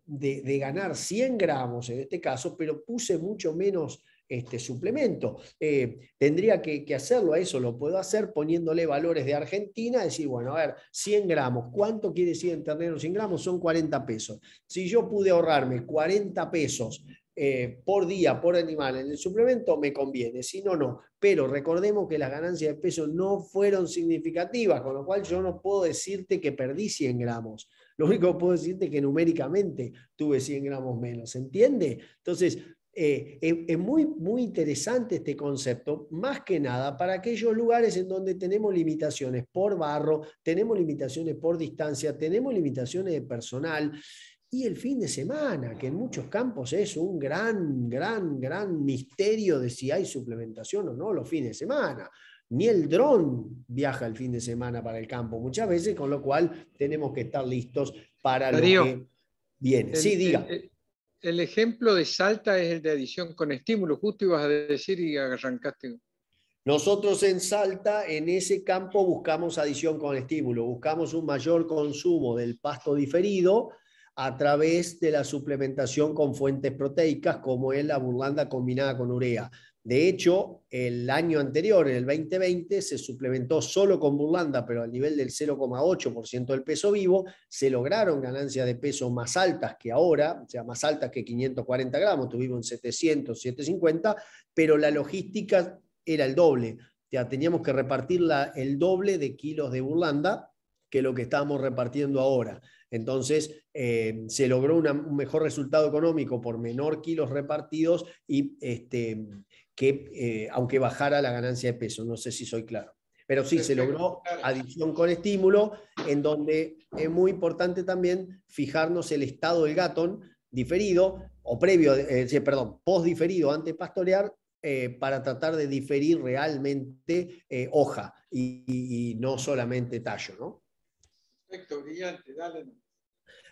ganar 100 gramos en este caso, pero puse mucho menos este suplemento. Eh, tendría que, que, hacerlo a eso, lo puedo hacer poniéndole valores de Argentina, decir, bueno, a ver, 100 gramos, ¿cuánto quiere decir en ternero 100 gramos? Son 40 pesos. Si yo pude ahorrarme 40 pesos eh, por día por animal en el suplemento, me conviene, si no, no. Pero recordemos que las ganancias de peso no fueron significativas, con lo cual yo no puedo decirte que perdí 100 gramos. Lo único que puedo decirte es que numéricamente tuve 100 gramos menos, ¿entiende? Entonces, eh, es, muy, muy interesante este concepto, más que nada para aquellos lugares en donde tenemos limitaciones por barro, tenemos limitaciones por distancia, tenemos limitaciones de personal y el fin de semana, que en muchos campos es un gran, gran, gran misterio de si hay suplementación o no los fines de semana. Ni el dron viaja el fin de semana para el campo muchas veces, con lo cual tenemos que estar listos para lo que viene. sí, diga. El, el, ejemplo de Salta es el de adición con estímulo, justo ibas a decir y arrancaste. Nosotros en Salta, en ese campo, buscamos adición con estímulo, buscamos un mayor consumo del pasto diferido a través de la suplementación con fuentes proteicas, como es la burlanda combinada con urea. De hecho, el año anterior, en el 2020, se suplementó solo con burlanda, pero al nivel del 0,8% del peso vivo, se lograron ganancias de peso más altas que ahora, o sea, más altas que 540 gramos, tuvimos en 700, 750, pero la logística era el doble. teníamos que repartir el doble de kilos de burlanda que lo que estábamos repartiendo ahora. Entonces, eh, se logró un mejor resultado económico por menor kilos repartidos y este, que, eh, aunque bajara la ganancia de peso. No sé si soy claro. Pero sí, se logró adición con estímulo, en donde es muy importante también fijarnos el estado del gato diferido o previo, eh, perdón, post diferido antes pastorear para tratar de diferir realmente hoja y, y, no solamente tallo, ¿no? brillante,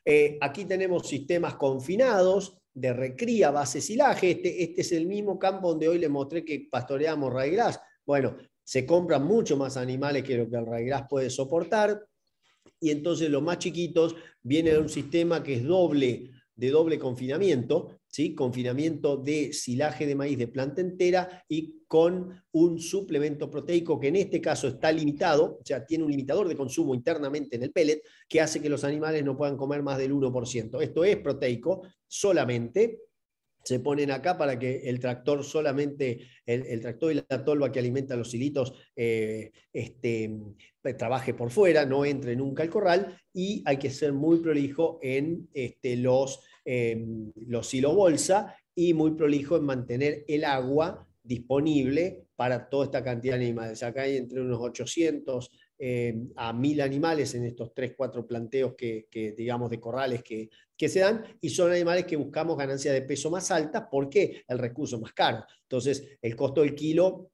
eh, aquí tenemos sistemas confinados de recría, base silaje. Este, este es el mismo campo donde hoy les mostré que pastoreamos raigras. Bueno, se compran mucho más animales que lo que el raigras puede soportar. Y entonces los más chiquitos vienen a un sistema que es doble, de doble confinamiento, confinamiento de silaje de maíz de planta entera y con un suplemento proteico que en este caso está limitado, o sea, tiene un limitador de consumo internamente en el pellet que hace que los animales no puedan comer más del 1%. Esto es proteico solamente, se ponen acá para que el tractor solamente, el, tractor y la tolva que alimenta los hilitos eh, este, pues, trabaje por fuera, no entre nunca al corral y hay que ser muy prolijo en este, los Em, los hilo bolsa y muy prolijo en mantener el agua disponible para toda esta cantidad de animales. Acá hay entre unos 800 em, a 1000 animales en estos 3, 4 planteos que, digamos, de corrales que, se dan, y son animales que buscamos ganancias de peso más altas porque el recurso es más caro. Entonces, el costo del kilo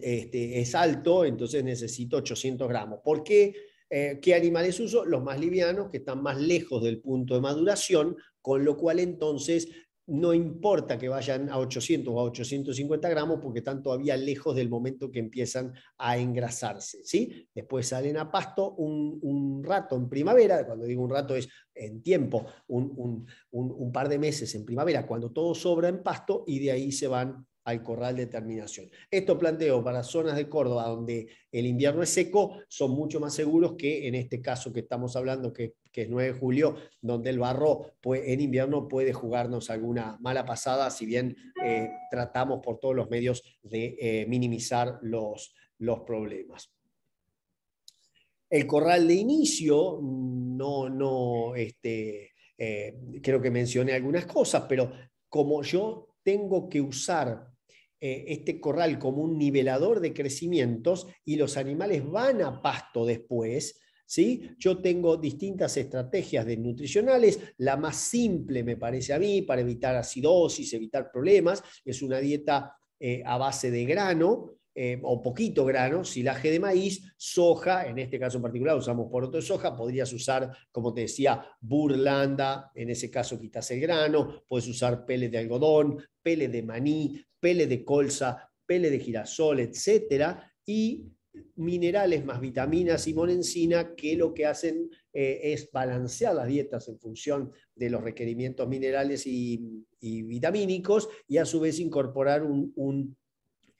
este, es alto, entonces necesito 800 gramos. ¿Por qué? Eh, qué animales uso, los más livianos, que están más lejos del punto de maduración, con lo cual entonces no importa que vayan a 800 o a 850 gramos porque están todavía lejos del momento que empiezan a engrasarse. ¿sí? Después salen a pasto un, rato en primavera, cuando digo un rato es en tiempo, un, un, par de meses en primavera, cuando todo sobra en pasto y de ahí se van al corral de terminación. Esto planteo para zonas de Córdoba donde el invierno es seco, son mucho más seguros que en este caso que estamos hablando, que, es 9 de julio, donde el barro en invierno puede jugarnos alguna mala pasada, si bien eh, tratamos por todos los medios de eh, minimizar los, problemas. El corral de inicio, no, no, este, eh, creo que mencioné algunas cosas, pero como yo tengo que usar eh, este corral como un nivelador de crecimientos y los animales van a pasto después, ¿Sí? Yo tengo distintas estrategias de nutricionales. La más simple, me parece a mí, para evitar acidosis, evitar problemas, es una dieta eh, a base de grano, eh, o poquito grano, silaje de maíz, soja, en este caso en particular usamos poroto de soja, podrías usar, como te decía, burlanda, en ese caso quitas el grano, puedes usar pele de algodón, pele de maní, pele de colza, pele de girasol, etcétera, y minerales más vitaminas y monensina que lo que hacen eh, es balancear las dietas en función de los requerimientos minerales y, vitamínicos y a su vez incorporar un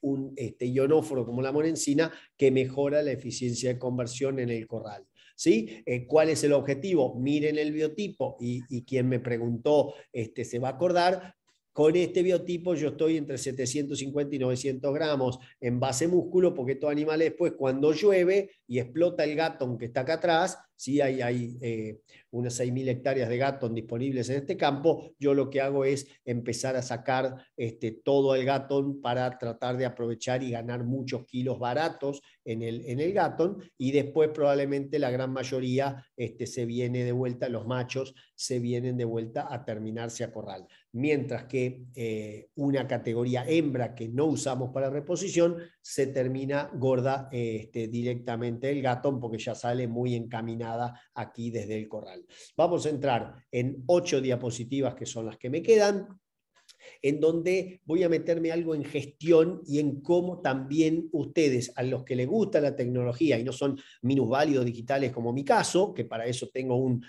un este, ionóforo como la morencina que mejora la eficiencia de conversión en el corral. ¿Sí? Eh, ¿Cuál es el objetivo? Miren el biotipo y, quien me preguntó este, se va a acordar con este biotipo yo estoy entre 750 y 900 gramos en base músculo, porque estos animales pues, cuando llueve y explota el gatón que está acá atrás, si hay, eh, unas 6.000 hectáreas de gatón disponibles en este campo, yo lo que hago es empezar a sacar este, todo el gatón para tratar de aprovechar y ganar muchos kilos baratos en el, en el gatón y después probablemente la gran mayoría este, se viene de vuelta, los machos se vienen de vuelta a terminarse a corral mientras que eh, una categoría hembra que no usamos para reposición se termina gorda este, directamente el gatón porque ya sale muy encaminada aquí desde el corral. Vamos a entrar en ocho diapositivas que son las que me quedan en donde voy a meterme algo en gestión y en cómo también ustedes, a los que les gusta la tecnología y no son minusválidos digitales como mi caso, que para eso tengo un,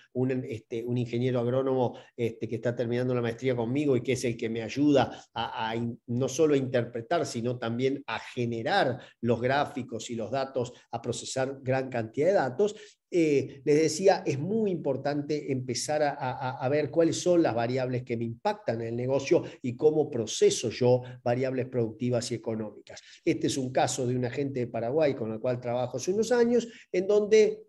este, ingeniero agrónomo este, que está terminando la maestría conmigo y que es el que me ayuda a, no solo a interpretar, sino también a generar los gráficos y los datos, a procesar gran cantidad de datos, eh, les decía, es muy importante empezar a, ver cuáles son las variables que me impactan en el negocio y cómo proceso yo variables productivas y económicas. Este es un caso de un agente de Paraguay con el cual trabajo hace unos años, en donde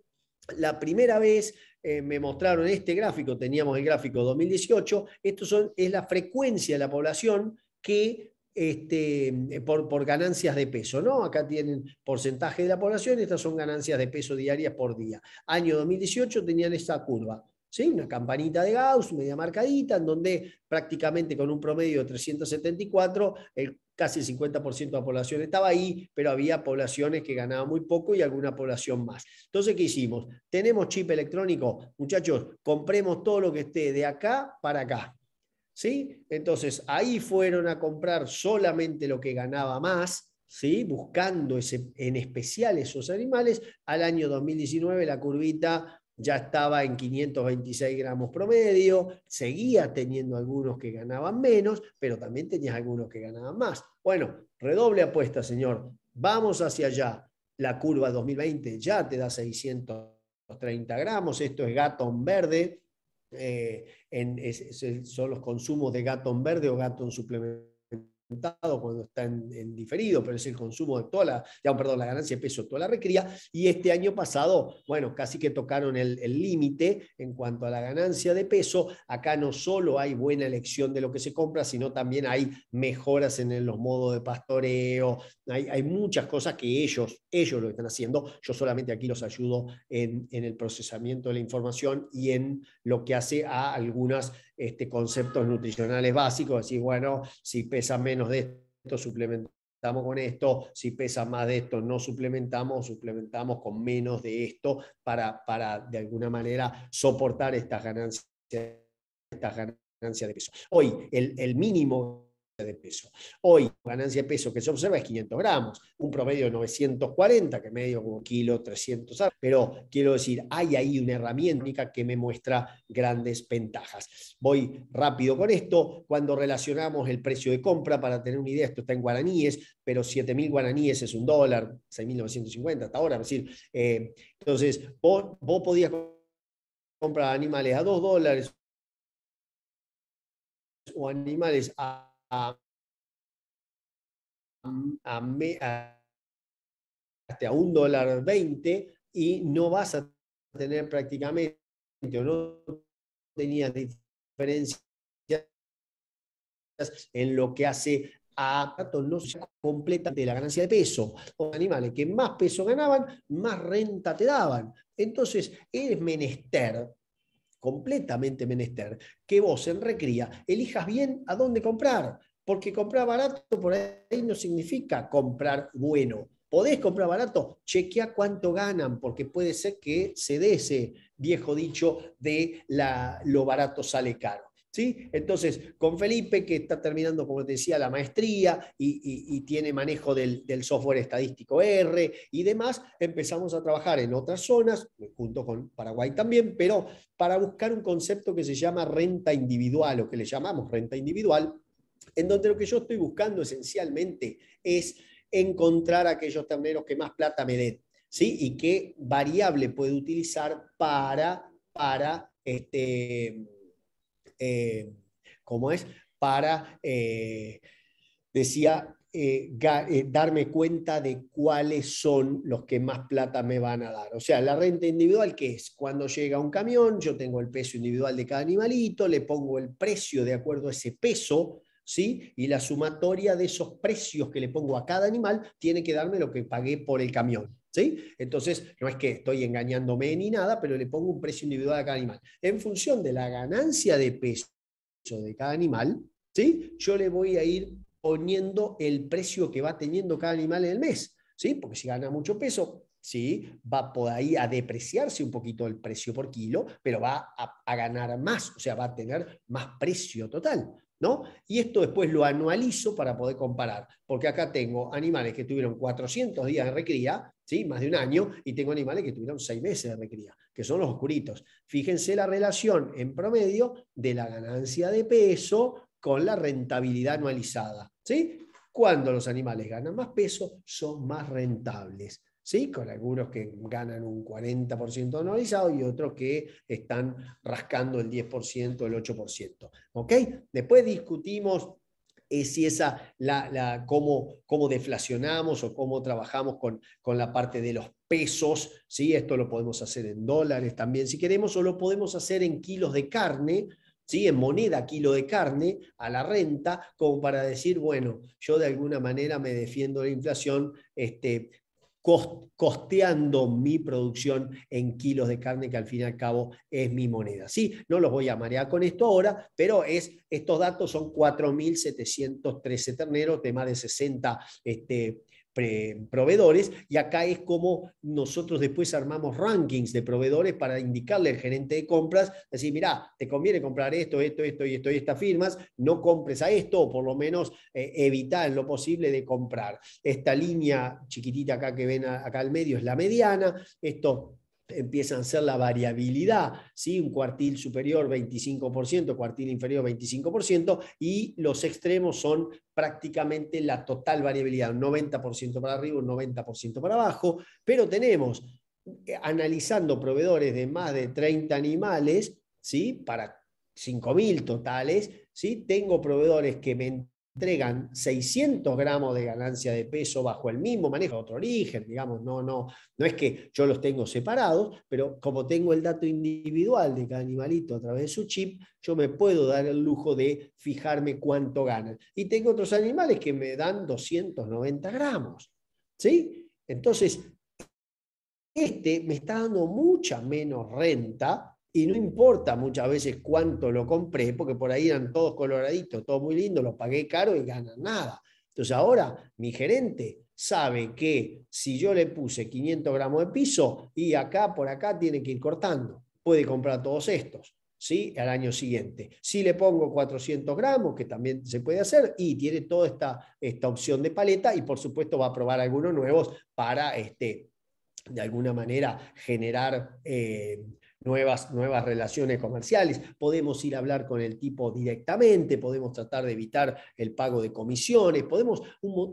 la primera vez eh, me mostraron este gráfico, teníamos el gráfico 2018, esto es la frecuencia de la población que este, eh, por, ganancias de peso, ¿no? Acá tienen porcentaje de la población, estas son ganancias de peso diarias por día. Año 2018 tenían esta curva, ¿sí? Una campanita de Gauss, media marcadita, en donde prácticamente con un promedio de 374, el, casi el 50% de la población estaba ahí, pero había poblaciones que ganaban muy poco y alguna población más. Entonces, ¿qué hicimos? Tenemos chip electrónico, muchachos, compremos todo lo que esté de acá para acá. ¿sí? Entonces, ahí fueron a comprar solamente lo que ganaba más, ¿sí? buscando ese, en especial esos animales. Al año 2019 la curvita ya estaba en 526 gramos promedio, seguía teniendo algunos que ganaban menos, pero también tenías algunos que ganaban más. Bueno, redoble apuesta, señor. Vamos hacia allá. La curva 2020 ya te da 630 gramos, esto es gato verde, eh, en, es, son los consumos de gato en verde o gato en suplemento cuando está en, diferido, pero es el consumo de toda la, ya, perdón, la ganancia de peso de toda la recría. Y este año pasado, bueno, casi que tocaron el límite en cuanto a la ganancia de peso. Acá no solo hay buena elección de lo que se compra, sino también hay mejoras en los modos de pastoreo. Hay, muchas cosas que ellos, ellos lo están haciendo. Yo solamente aquí los ayudo en, en el procesamiento de la información y en lo que hace a algunas este, conceptos nutricionales básicos, decir, bueno, si pesa menos de esto, suplementamos con esto, si pesa más de esto, no suplementamos, suplementamos con menos de esto para, para de alguna manera soportar estas ganancias, estas ganancias de peso. Hoy, el, el mínimo de peso. Hoy, ganancia de peso que se observa es 500 gramos, un promedio de 940, que medio como kilo, 300, ah, pero quiero decir, hay ahí una herramienta que me muestra grandes ventajas. Voy rápido con esto, cuando relacionamos el precio de compra, para tener una idea, esto está en guaraníes, pero 7.000 guaraníes es un dólar, 6.950 hasta ahora, es decir, eh, entonces vos, vos podías comprar animales a 2 dólares o animales a a, un dólar veinte y no vas a tener prácticamente o no tenías diferencias en lo que hace a de la ganancia de peso. los animales que más peso ganaban, más renta te daban. Entonces, es menester, completamente menester, que vos en recría elijas bien a dónde comprar porque comprar barato por ahí no significa comprar bueno. Podés comprar barato, chequea cuánto ganan, porque puede ser que se dé ese viejo dicho de la, lo barato sale caro. ¿Sí? Entonces, con Felipe, que está terminando, como te decía, la maestría y, tiene manejo del, del, software estadístico R y demás, empezamos a trabajar en otras zonas, junto con Paraguay también, pero para buscar un concepto que se llama renta individual o que le llamamos renta individual, en donde lo que yo estoy buscando esencialmente es encontrar aquellos terneros que más plata me den, ¿sí? Y qué variable puedo utilizar para, este, eh, ¿cómo es? Para, eh, decía, eh, darme cuenta de cuáles son los que más plata me van a dar. O sea, la renta individual, que es? Cuando llega un camión, yo tengo el peso individual de cada animalito, le pongo el precio de acuerdo a ese peso, y la sumatoria de esos precios que le pongo a cada animal tiene que darme lo que pagué por el camión. ¿Sí? Entonces, no es que estoy engañándome ni nada, pero le pongo un precio individual a cada animal. En función de la ganancia de peso de cada animal, ¿sí? yo le voy a ir poniendo el precio que va teniendo cada animal en el mes. ¿sí? Porque si gana mucho peso, ¿sí? va por ahí a depreciarse un poquito el precio por kilo, pero va a, a, ganar más, o sea, va a tener más precio total. Y esto después lo anualizo para poder comparar, porque acá tengo animales que tuvieron 400 días de recría, ¿sí? más de un año, y tengo animales que tuvieron 6 meses de recría, que son los oscuritos. Fíjense la relación en promedio de la ganancia de peso con la rentabilidad anualizada. Cuando los animales ganan más peso, son más rentables. ¿sí? con algunos que ganan un 40% anualizado y otros que están rascando el 10%, el 8%. Después discutimos eh, si esa, la, la, cómo, deflacionamos o cómo trabajamos con, con la parte de los pesos, ¿sí? esto lo podemos hacer en dólares también si queremos, o lo podemos hacer en kilos de carne, ¿sí? en moneda, kilo de carne, a la renta, como para decir, bueno, yo de alguna manera me defiendo de la inflación, este, costeando mi producción en kilos de carne, que al fin y al cabo es mi moneda. Sí, no los voy a marear con esto ahora, pero es, estos datos son 4.713 terneros de más de 60 este, proveedores y acá es como nosotros después armamos rankings de proveedores para indicarle al gerente de compras, decir, mira, te conviene comprar esto, esto, esto y esto y estas firmas, no compres a esto o por lo menos eh, evitar lo posible de comprar. Esta línea chiquitita acá que ven acá al medio es la mediana, esto empiezan a ser la variabilidad, ¿sí? un cuartil superior 25%, cuartil inferior 25%, y los extremos son prácticamente la total variabilidad, un 90% para arriba, un 90% para abajo, pero tenemos, analizando proveedores de más de 30 animales, ¿sí? para 5.000 totales, ¿sí? tengo proveedores que me entregan 600 gramos de ganancia de peso bajo el mismo manejo, otro origen, digamos, no, no, no es que yo los tengo separados, pero como tengo el dato individual de cada animalito a través de su chip, yo me puedo dar el lujo de fijarme cuánto ganan. Y tengo otros animales que me dan 290 gramos, ¿sí? Entonces, este me está dando mucha menos renta y no importa muchas veces cuánto lo compré, porque por ahí eran todos coloraditos, todos muy lindos, lo pagué caro y ganan nada. Entonces ahora mi gerente sabe que si yo le puse 500 gramos de piso y acá por acá tiene que ir cortando, puede comprar todos estos. ¿Sí? al año siguiente. Si le pongo 400 gramos, que también se puede hacer, y tiene toda esta, esta opción de paleta, y por supuesto va a probar algunos nuevos para, este, de alguna manera, generar eh, nuevas, relaciones comerciales, podemos ir a hablar con el tipo directamente, podemos tratar de evitar el pago de comisiones, podemos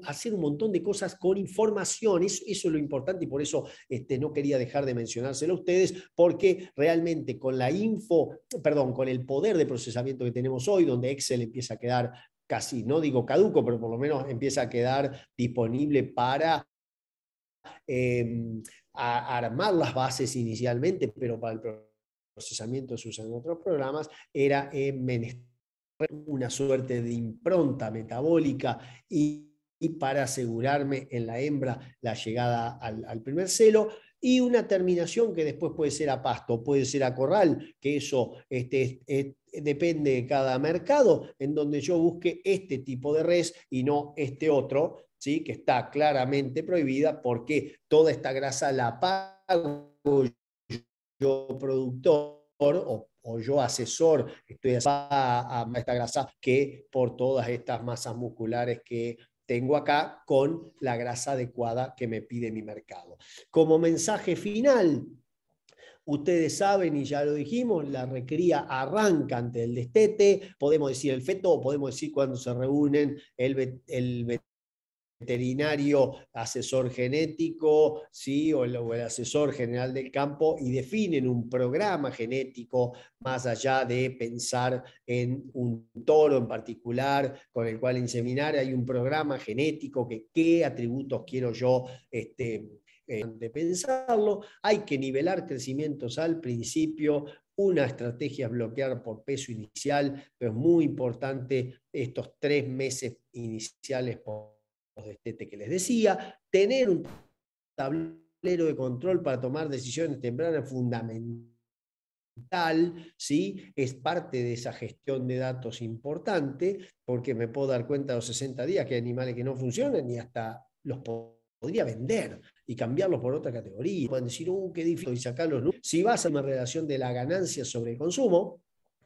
hacer un montón de cosas con información, eso, es lo importante y por eso este, no quería dejar de mencionárselo a ustedes, porque realmente con la info, perdón, con el poder de procesamiento que tenemos hoy, donde Excel empieza a quedar casi, no digo caduco, pero por lo menos empieza a quedar disponible para em, armar las bases inicialmente, pero para el procesamiento se usan otros programas, era eh, menester una suerte de impronta metabólica y, para asegurarme en la hembra la llegada al, primer celo, y una terminación que después puede ser a pasto, puede ser a corral, que eso este, depende de cada mercado, en donde yo busque este tipo de res y no este otro, que está claramente prohibida porque toda esta grasa la pago yo productor o, yo asesor, estoy a, a esta grasa que por todas estas masas musculares que tengo acá con la grasa adecuada que me pide mi mercado. Como mensaje final, Ustedes saben, y ya lo dijimos, la recría arranca ante el destete, podemos decir el feto o podemos decir cuando se reúnen el, el veterinario asesor genético, ¿sí? o, el, asesor general del campo, y definen un programa genético más allá de pensar en un toro en particular con el cual inseminar, hay un programa genético que qué atributos quiero yo este, eh, de pensarlo, hay que nivelar crecimientos al principio, una estrategia es bloquear por peso inicial, pero es muy importante estos tres meses iniciales por de estete que les decía, tener un tablero de control para tomar decisiones tempranas fundamental, ¿sí? es parte de esa gestión de datos importante, porque me puedo dar cuenta a los 60 días que hay animales que no funcionan y hasta los podría vender y cambiarlos por otra categoría. Pueden decir, uh, qué difícil, y sacarlos. Si vas a una relación de la ganancia sobre el consumo,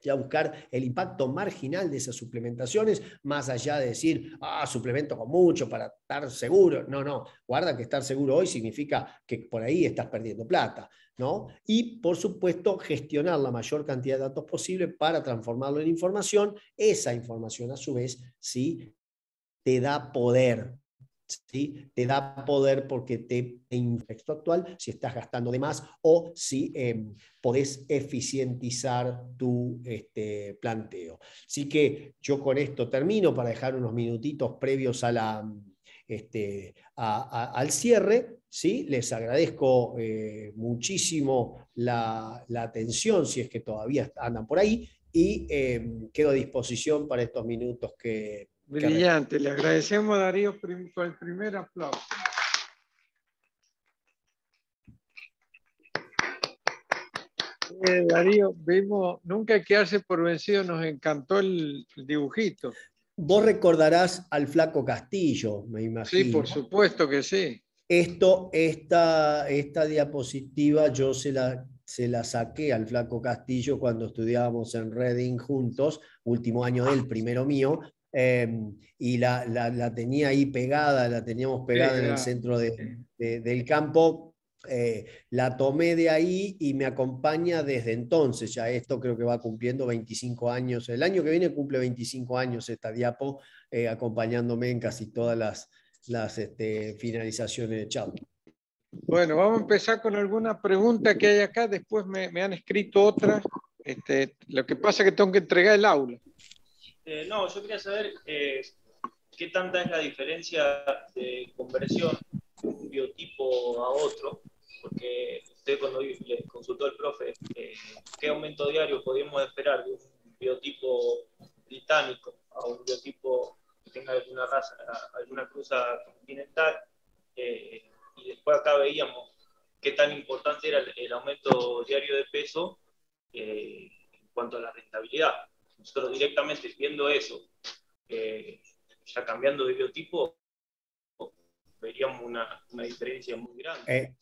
ya buscar el impacto marginal de esas suplementaciones, más allá de decir, ah, suplemento con mucho para estar seguro. No, no, guarda que estar seguro hoy significa que por ahí estás perdiendo plata, ¿no? Y por supuesto, gestionar la mayor cantidad de datos posible para transformarlo en información. Esa información, a su vez, sí te da poder, te da poder porque te infecto actual, si estás gastando de más o si em, podés eficientizar tu este, planteo. Así que yo con esto termino para dejar unos minutitos previos a la, este, al cierre. ¿sí? Les agradezco eh, muchísimo la, atención, si es que todavía andan por ahí, y em, quedo a disposición para estos minutos que Brillante. Le agradecemos a Darío por el primer aplauso. Eh, Darío, vimos Nunca hay que quedarse por vencido, nos encantó el, dibujito. Vos recordarás al flaco Castillo, me imagino. Sí, por supuesto que sí. Esto, esta, esta diapositiva yo se la, se la saqué al flaco Castillo cuando estudiábamos en Reading juntos, último año del primero mío, Em, y la, tenía ahí pegada, la teníamos pegada en el centro de, del campo. Eh, la tomé de ahí y me acompaña desde entonces. Ya esto creo que va cumpliendo 25 años. El año que viene cumple 25 años esta diapo, eh, acompañándome en casi todas las, las este, finalizaciones de Chau. Bueno, vamos a empezar con alguna pregunta que hay acá. Después me, han escrito otras. Este, lo que pasa es que tengo que entregar el aula. Eh, no, yo quería saber eh, qué tanta es la diferencia de conversión de un biotipo a otro, porque usted cuando le consultó el profe eh, qué aumento diario podíamos esperar de un biotipo británico a un biotipo que tenga alguna raza, alguna cruza continental, y después acá veíamos qué tan importante era el aumento diario de peso en cuanto a la rentabilidad. Nosotros directamente viendo eso, eh, ya cambiando de biotipo, veríamos una, diferencia muy grande. Eh,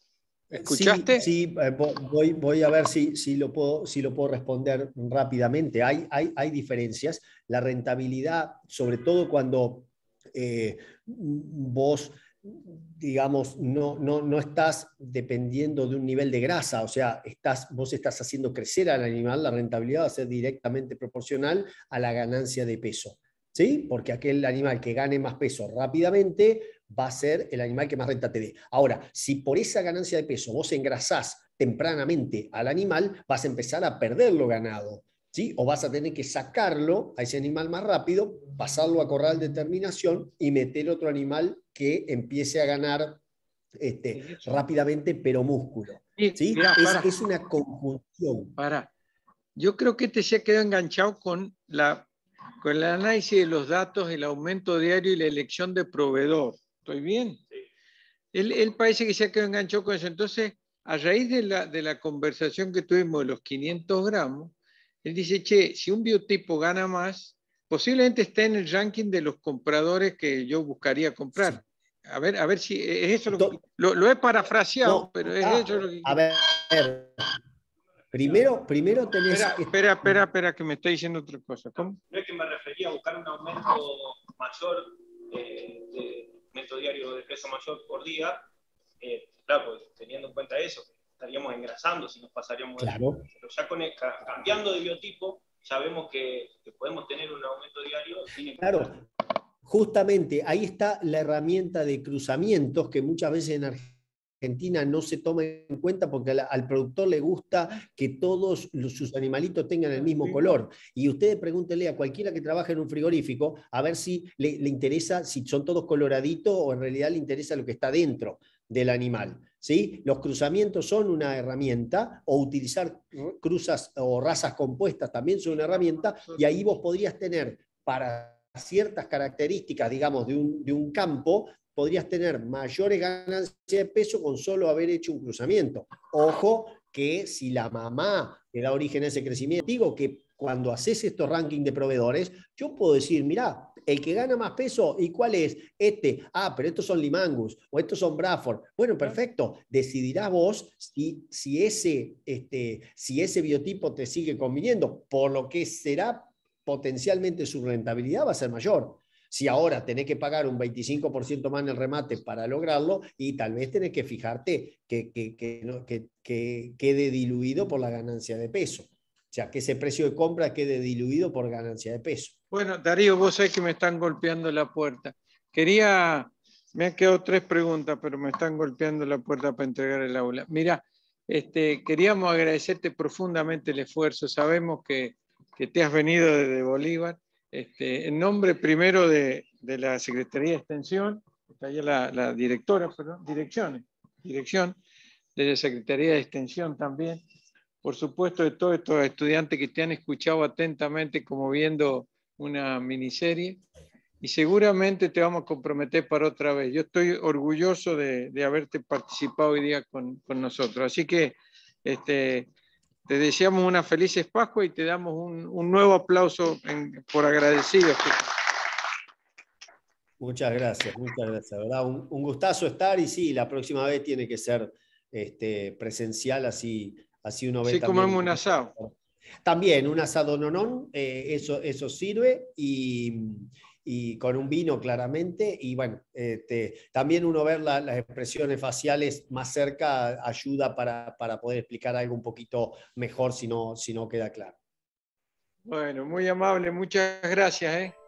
¿Escuchaste? Sí, eh, voy, voy, a ver si, si, lo puedo, si lo puedo responder rápidamente. Hay, hay, hay diferencias. La rentabilidad, sobre todo cuando vos digamos, no, no, no estás dependiendo de un nivel de grasa, o sea, estás, vos estás haciendo crecer al animal, la rentabilidad va a ser directamente proporcional a la ganancia de peso. ¿Sí? Porque aquel animal que gane más peso rápidamente va a ser el animal que más renta te dé. Ahora, si por esa ganancia de peso vos engrasás tempranamente al animal, vas a empezar a perder lo ganado. O vas a tener que sacarlo a ese animal más rápido, pasarlo a corral de terminación y meter otro animal que empiece a ganar este, rápidamente, pero músculo. ¿sí? es, una conjunción. Para. Yo creo que este se ha quedado enganchado con, la, con el análisis de los datos, el aumento diario y la elección de proveedor. ¿Estoy bien? Él, parece que se ha quedado enganchado con eso. Entonces, a raíz de la, de la conversación que tuvimos de los 500 gramos, él dice, che, si un biotipo gana más, posiblemente esté en el ranking de los compradores que yo buscaría comprar. A ver, a ver si es eso lo, lo, lo he parafraseado, pero es ah, eso lo que... A ver, primero, primero tenés... Espera, que... espera, espera, espera, que me está diciendo otra cosa. ¿Cómo? No es que me refería a buscar un aumento mayor eh, de aumento diario de peso mayor por día, eh, claro, teniendo en cuenta eso, estaríamos engrasando si nos pasaríamos Pero ya cambiando de biotipo, ya vemos que, podemos tener un aumento diario. claro, justamente ahí está la herramienta de cruzamientos que muchas veces en Argentina no se toma en cuenta porque al, productor le gusta que todos sus animalitos tengan el mismo color. Y ustedes pregúntenle a cualquiera que trabaje en un frigorífico a ver si le, le interesa, si son todos coloraditos o en realidad le interesa lo que está dentro del animal. ¿sí? Los cruzamientos son una herramienta, o utilizar cruzas o razas compuestas también son una herramienta, y ahí vos podrías tener para ciertas características, digamos, de un, de un campo, podrías tener mayores ganancias de peso con solo haber hecho un cruzamiento. Ojo que si la mamá que da origen a ese crecimiento, digo que cuando haces estos rankings de proveedores, yo puedo decir, mirá, el que gana más peso, ¿y cuál es? Este, ah, pero estos son Limangus o estos son braford Bueno, perfecto, Decidirá vos si, si, ese, este, si ese biotipo te sigue conviniendo, por lo que será potencialmente su rentabilidad va a ser mayor. Si ahora tenés que pagar un 25% más en el remate para lograrlo y tal vez tenés que fijarte que, que quede diluido por la ganancia de peso sea, que ese precio de compra quede diluido por ganancia de peso. Bueno, Darío, vos sabés que me están golpeando la puerta. Quería, me han quedado tres preguntas, pero me están golpeando la puerta para entregar el aula. Mira, este, queríamos agradecerte profundamente el esfuerzo. Sabemos que, que te has venido desde Bolívar. Este, en nombre primero de, de, la Secretaría de Extensión, está allá la, directora, perdón, direcciones, dirección de la Secretaría de Extensión también por supuesto, de todos estos estudiantes que te han escuchado atentamente como viendo una miniserie. Y seguramente te vamos a comprometer para otra vez. Yo estoy orgulloso de, haberte participado hoy día con, nosotros. Así que este, te deseamos una feliz Pascua y te damos un, nuevo aplauso por agradecidos. Muchas gracias, muchas gracias, Un, un, gustazo estar y sí, la próxima vez tiene que ser este, presencial, así Así uno Sí, comemos un asado. También un asado nonón, eh, eso, eso sirve y, con un vino claramente. Y bueno, este, también uno ver las expresiones faciales más cerca ayuda para, poder explicar algo un poquito mejor si no, si no queda claro. Bueno, muy amable, muchas gracias. ¿eh?